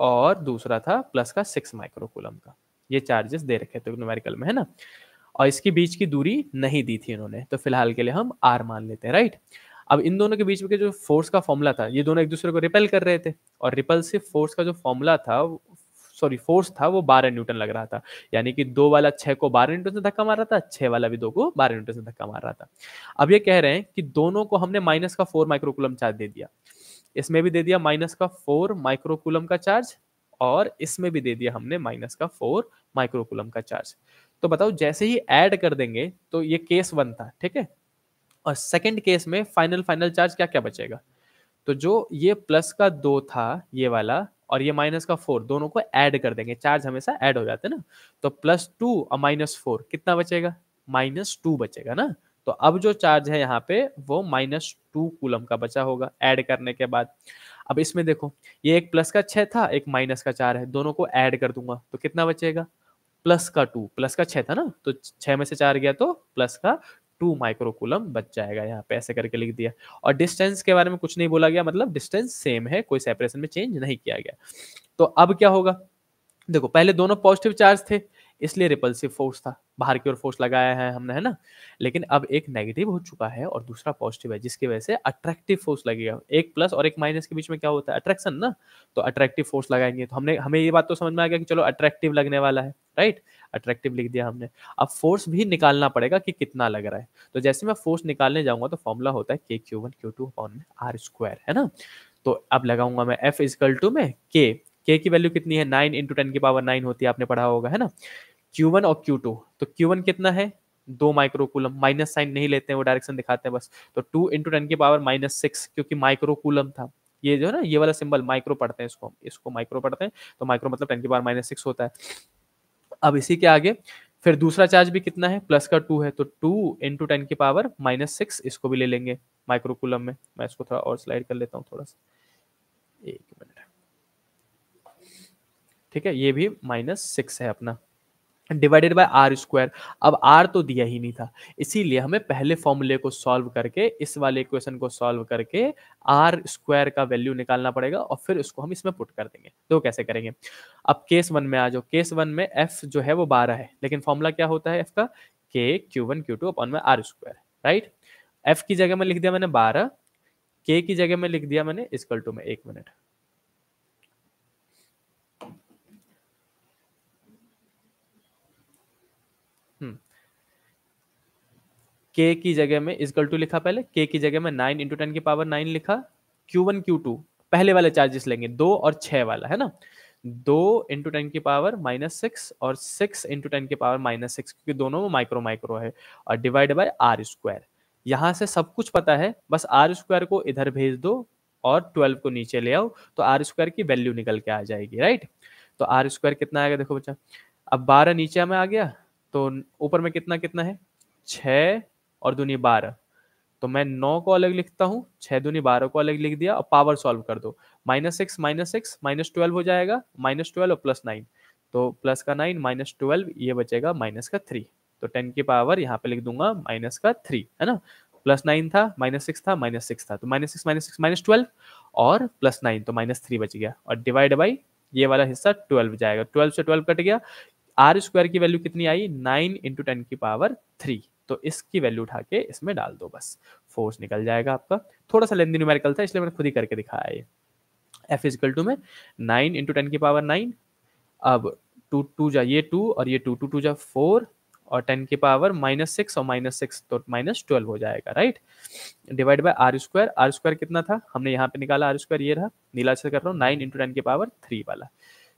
और दूसरा था प्लस का सिक्स माइक्रोकूलम का ये चार्जेस दे रखे थे न्यूमेरिकल में है ना और इसके बीच की दूरी नहीं दी थी इन्होंने तो फिलहाल के लिए हम आर मान लेते हैं राइट अब इन दोनों के बीच में के जो फोर्स का फॉर्मूला था ये दोनों एक दूसरे को रिपेल कर रहे थे और रिपल्सिव फोर्स का जो फॉर्मूला था सॉरी फोर्स था वो बारह न्यूटन लग रहा था यानी कि दो वाला छह को बारह न्यूटन से धक्का मार रहा था छह वाला भी दो को बारह न्यूटन से धक्का मार रहा था अब ये कह रहे हैं कि दोनों को हमने माइनस का फोर माइक्रोकुलम चार्ज दे दिया इसमें भी दे दिया माइनस का फोर माइक्रोकुलम का चार्ज और इसमें भी दे दिया हमने माइनस का फोर माइक्रोकुलम का चार्ज तो बताओ जैसे ही ऐड कर देंगे तो ये केस वन था ठीक है और सेकंड केस में फाइनल फाइनल चार्ज क्या क्या बचेगा तो जो ये प्लस का दो था ये वाला और ये माइनस का फोर दोनों को ऐड कर देंगे चार्ज हमेशा ऐड हो जाते हैं ना तो प्लस टू और माइनस फोर कितना बचेगा माइनस टू बचेगा ना तो अब जो चार्ज है यहाँ पे वो माइनस टू कूलम का बचा होगा ऐड करने के बाद अब इसमें देखो ये एक प्लस का छह था एक माइनस का चार है दोनों को ऐड कर दूंगा तो कितना बचेगा प्लस का टू प्लस का छह था ना तो छह में से चार गया तो प्लस का टू माइक्रोकुलम बच जाएगा यहाँ पे ऐसे करके लिख दिया और डिस्टेंस के बारे में कुछ नहीं बोला गया मतलब डिस्टेंस सेम है कोई सेपरेशन में चेंज नहीं किया गया तो अब क्या होगा देखो पहले दोनों पॉजिटिव चार्ज थे इसलिए रिपल्सिव फोर्स था बाहर की ओर फोर्स लगाया है हमने है ना लेकिन अब एक नेगेटिव हो चुका है और दूसरा पॉजिटिव है जिसकी वजह से अट्रैक्टिव फोर्स लगेगा एक प्लस और एक माइनस के बीच में क्या होता है अट्रैक्शन ना तो अट्रैक्टिव फोर्स लगाएंगे तो हमने हमें ये बात तो समझ में आ गया कि चलो अट्रैक्टिव लगने वाला है राइट right? अट्रैक्टिव लिख दिया हमने अब फोर्स भी निकालना पड़ेगा कि कितना लग रहा है तो जैसे मैं फोर्स निकालने जाऊंगा तो फॉर्मूला होता है के Q one Q two upon में आर स्क्वायर है ना तो अब लगाऊंगा मैं एफ इजकल टू में के के की वैल्यू कितनी है नाइन इंटू टेन की पावर नाइन होती है आपने पढ़ा होगा है ना क्यू वन और क्यू टू तो क्यू वन कितना है दो माइक्रोकूलम माइनस साइन नहीं लेते हैं वो डायरेक्शन दिखाते हैं बस तो टू इंटू टेन की पावर माइनस सिक्स क्योंकि माइक्रोकूलम था ये जो है ना ये वाला सिंबल माइक्रो पढ़ते हैं इसको इसको माइक्रो पढ़ते हैं तो माइक्रो मतलब टेन की पावर माइनस सिक्स होता है अब इसी के आगे फिर दूसरा चार्ज भी कितना है प्लस का टू है तो टू इंटू टेन की पावर माइनस सिक्स इसको भी ले लेंगे माइक्रोकुलम में मैं इसको थोड़ा और स्लाइड कर लेता हूँ थोड़ा सा एक मिनट ठीक है ये भी माइनस सिक्स है अपना डिवाइडेड बाय आर स्क्वायर अब आर तो दिया ही नहीं था इसीलिए हमें पहले फॉर्मूले को सॉल्व करके इस वाले इक्वेशन को सॉल्व करके आर स्क्वायर का वैल्यू निकालना पड़ेगा और फिर उसको हम इसमें पुट कर देंगे तो कैसे करेंगे अब केस वन में आ जाओ केस वन में एफ जो है वो बारह है लेकिन फॉर्मूला क्या होता है एफ का K Q one Q two upon में आर स्क्वायर राइट एफ की जगह में लिख दिया मैंने बारह के की जगह में लिख दिया मैंने इसकल टू में एक मिनट के की जगह में इज टू लिखा पहले के की जगह में नाइन इंटू टेन की पावर नाइन लिखा क्यू वन क्यू टू पहले वाले चार्जेस लेंगे दो और छह वाला है ना दो इंटू टेन की पावर माइनस सिक्स और सिक्स इंटू टेन की पावर माइनस सिक्स क्योंकि दोनों में माइक्रो माइक्रो है और डिवाइड बाय आर स्क्वायर यहां से सब कुछ पता है बस आर स्क्वायर को इधर भेज दो और ट्वेल्व को नीचे ले आओ तो आर स्क्वायर की वैल्यू निकल के आ जाएगी राइट तो आर स्क्वायर कितना आएगा देखो बच्चा अब बारह नीचे में आ गया तो ऊपर में कितना कितना है छः और दुनी बारह तो मैं नौ को अलग लिखता हूँ छः दुनी बारह को अलग लिख दिया और पावर सॉल्व कर दो minus six minus six minus twelve हो जाएगा माइनस ट्वेल्व और प्लस नाइन तो प्लस का नाइन माइनस ट्वेल्व ये बचेगा माइनस का थ्री तो टेन की पावर यहाँ पे लिख दूंगा माइनस का थ्री है ना प्लस नाइन था माइनस सिक्स था माइनस सिक्स था तो minus six minus six minus twelve और प्लस नाइन तो माइनस थ्री बच गया और डिवाइड बाई ये वाला हिस्सा ट्वेल्व जाएगा ट्वेल्व से ट्वेल्व कट गया आर स्क्वायर की वैल्यू कितनी आई नाइन इंटू टेन की पावर थ्री तो इसकी वैल्यू उठा के इसमें डाल दो बस फोर्स निकल जाएगा आपका थोड़ा सा लेंदी न्यूमेरिकल था इसलिए मैंने खुद ही करके दिखाया ये एफ इजिकल टू में नाइन इंटू टेन की पावर नाइन अब टू टू जा ये टू और ये टू टू टू जा फोर और टेन की पावर माइनस सिक्स और माइनस सिक्स तो माइनस ट्वेल्व हो जाएगा right divide by R square R square कितना था हमने यहाँ पे निकाला आर स्क्वायर ये रहा नीला से कर रहा हूँ नाइन इंटू टेन की पावर थ्री वाला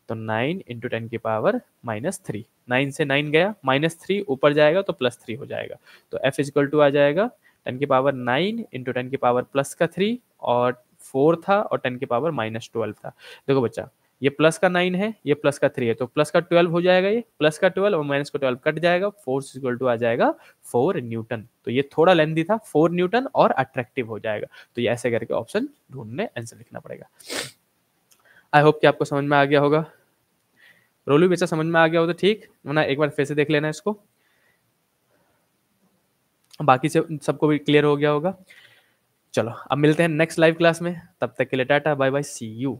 तो नाइन इंटू टेन की पावर माइनस थ्री नाइन से नाइन गया माइनस थ्री ऊपर जाएगा तो प्लस थ्री हो जाएगा तो एफ इजक्वल टू आ जाएगा टेन की पावर नाइन इंटू टेन की पावर प्लस का थ्री और फोर था और टेन की पावर माइनस ट्वेल्व था देखो बच्चा ये प्लस का नाइन है ये प्लस का थ्री है तो प्लस का ट्वेल्व हो जाएगा ये प्लस का ट्वेल्व और माइनस का ट्वेल्व कट जाएगा फोर्स इक्वल टू आ जाएगा फोर न्यूटन तो ये थोड़ा लेंदी था फोर न्यूटन और अट्रैक्टिव हो जाएगा तो ये ऐसे करके ऑप्शन ढूंढने आंसर लिखना पड़ेगा आई होप कि आपको समझ में आ गया होगा रोलू बेचा अच्छा समझ में आ गया हो तो ठीक वरना एक बार फिर से देख लेना इसको बाकी से सबको भी क्लियर हो गया होगा चलो अब मिलते हैं नेक्स्ट लाइव क्लास में तब तक के लिए tata bye bye see you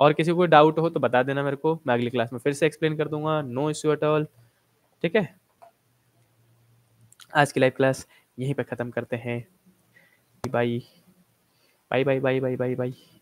और किसी को डाउट हो तो बता देना मेरे को मैं अगली क्लास में फिर से एक्सप्लेन कर दूंगा नो इश्यू एट ऑल ठीक है आज की लाइव क्लास यहीं पे ख़त्म करते हैं bye bye bye bye bye bye bye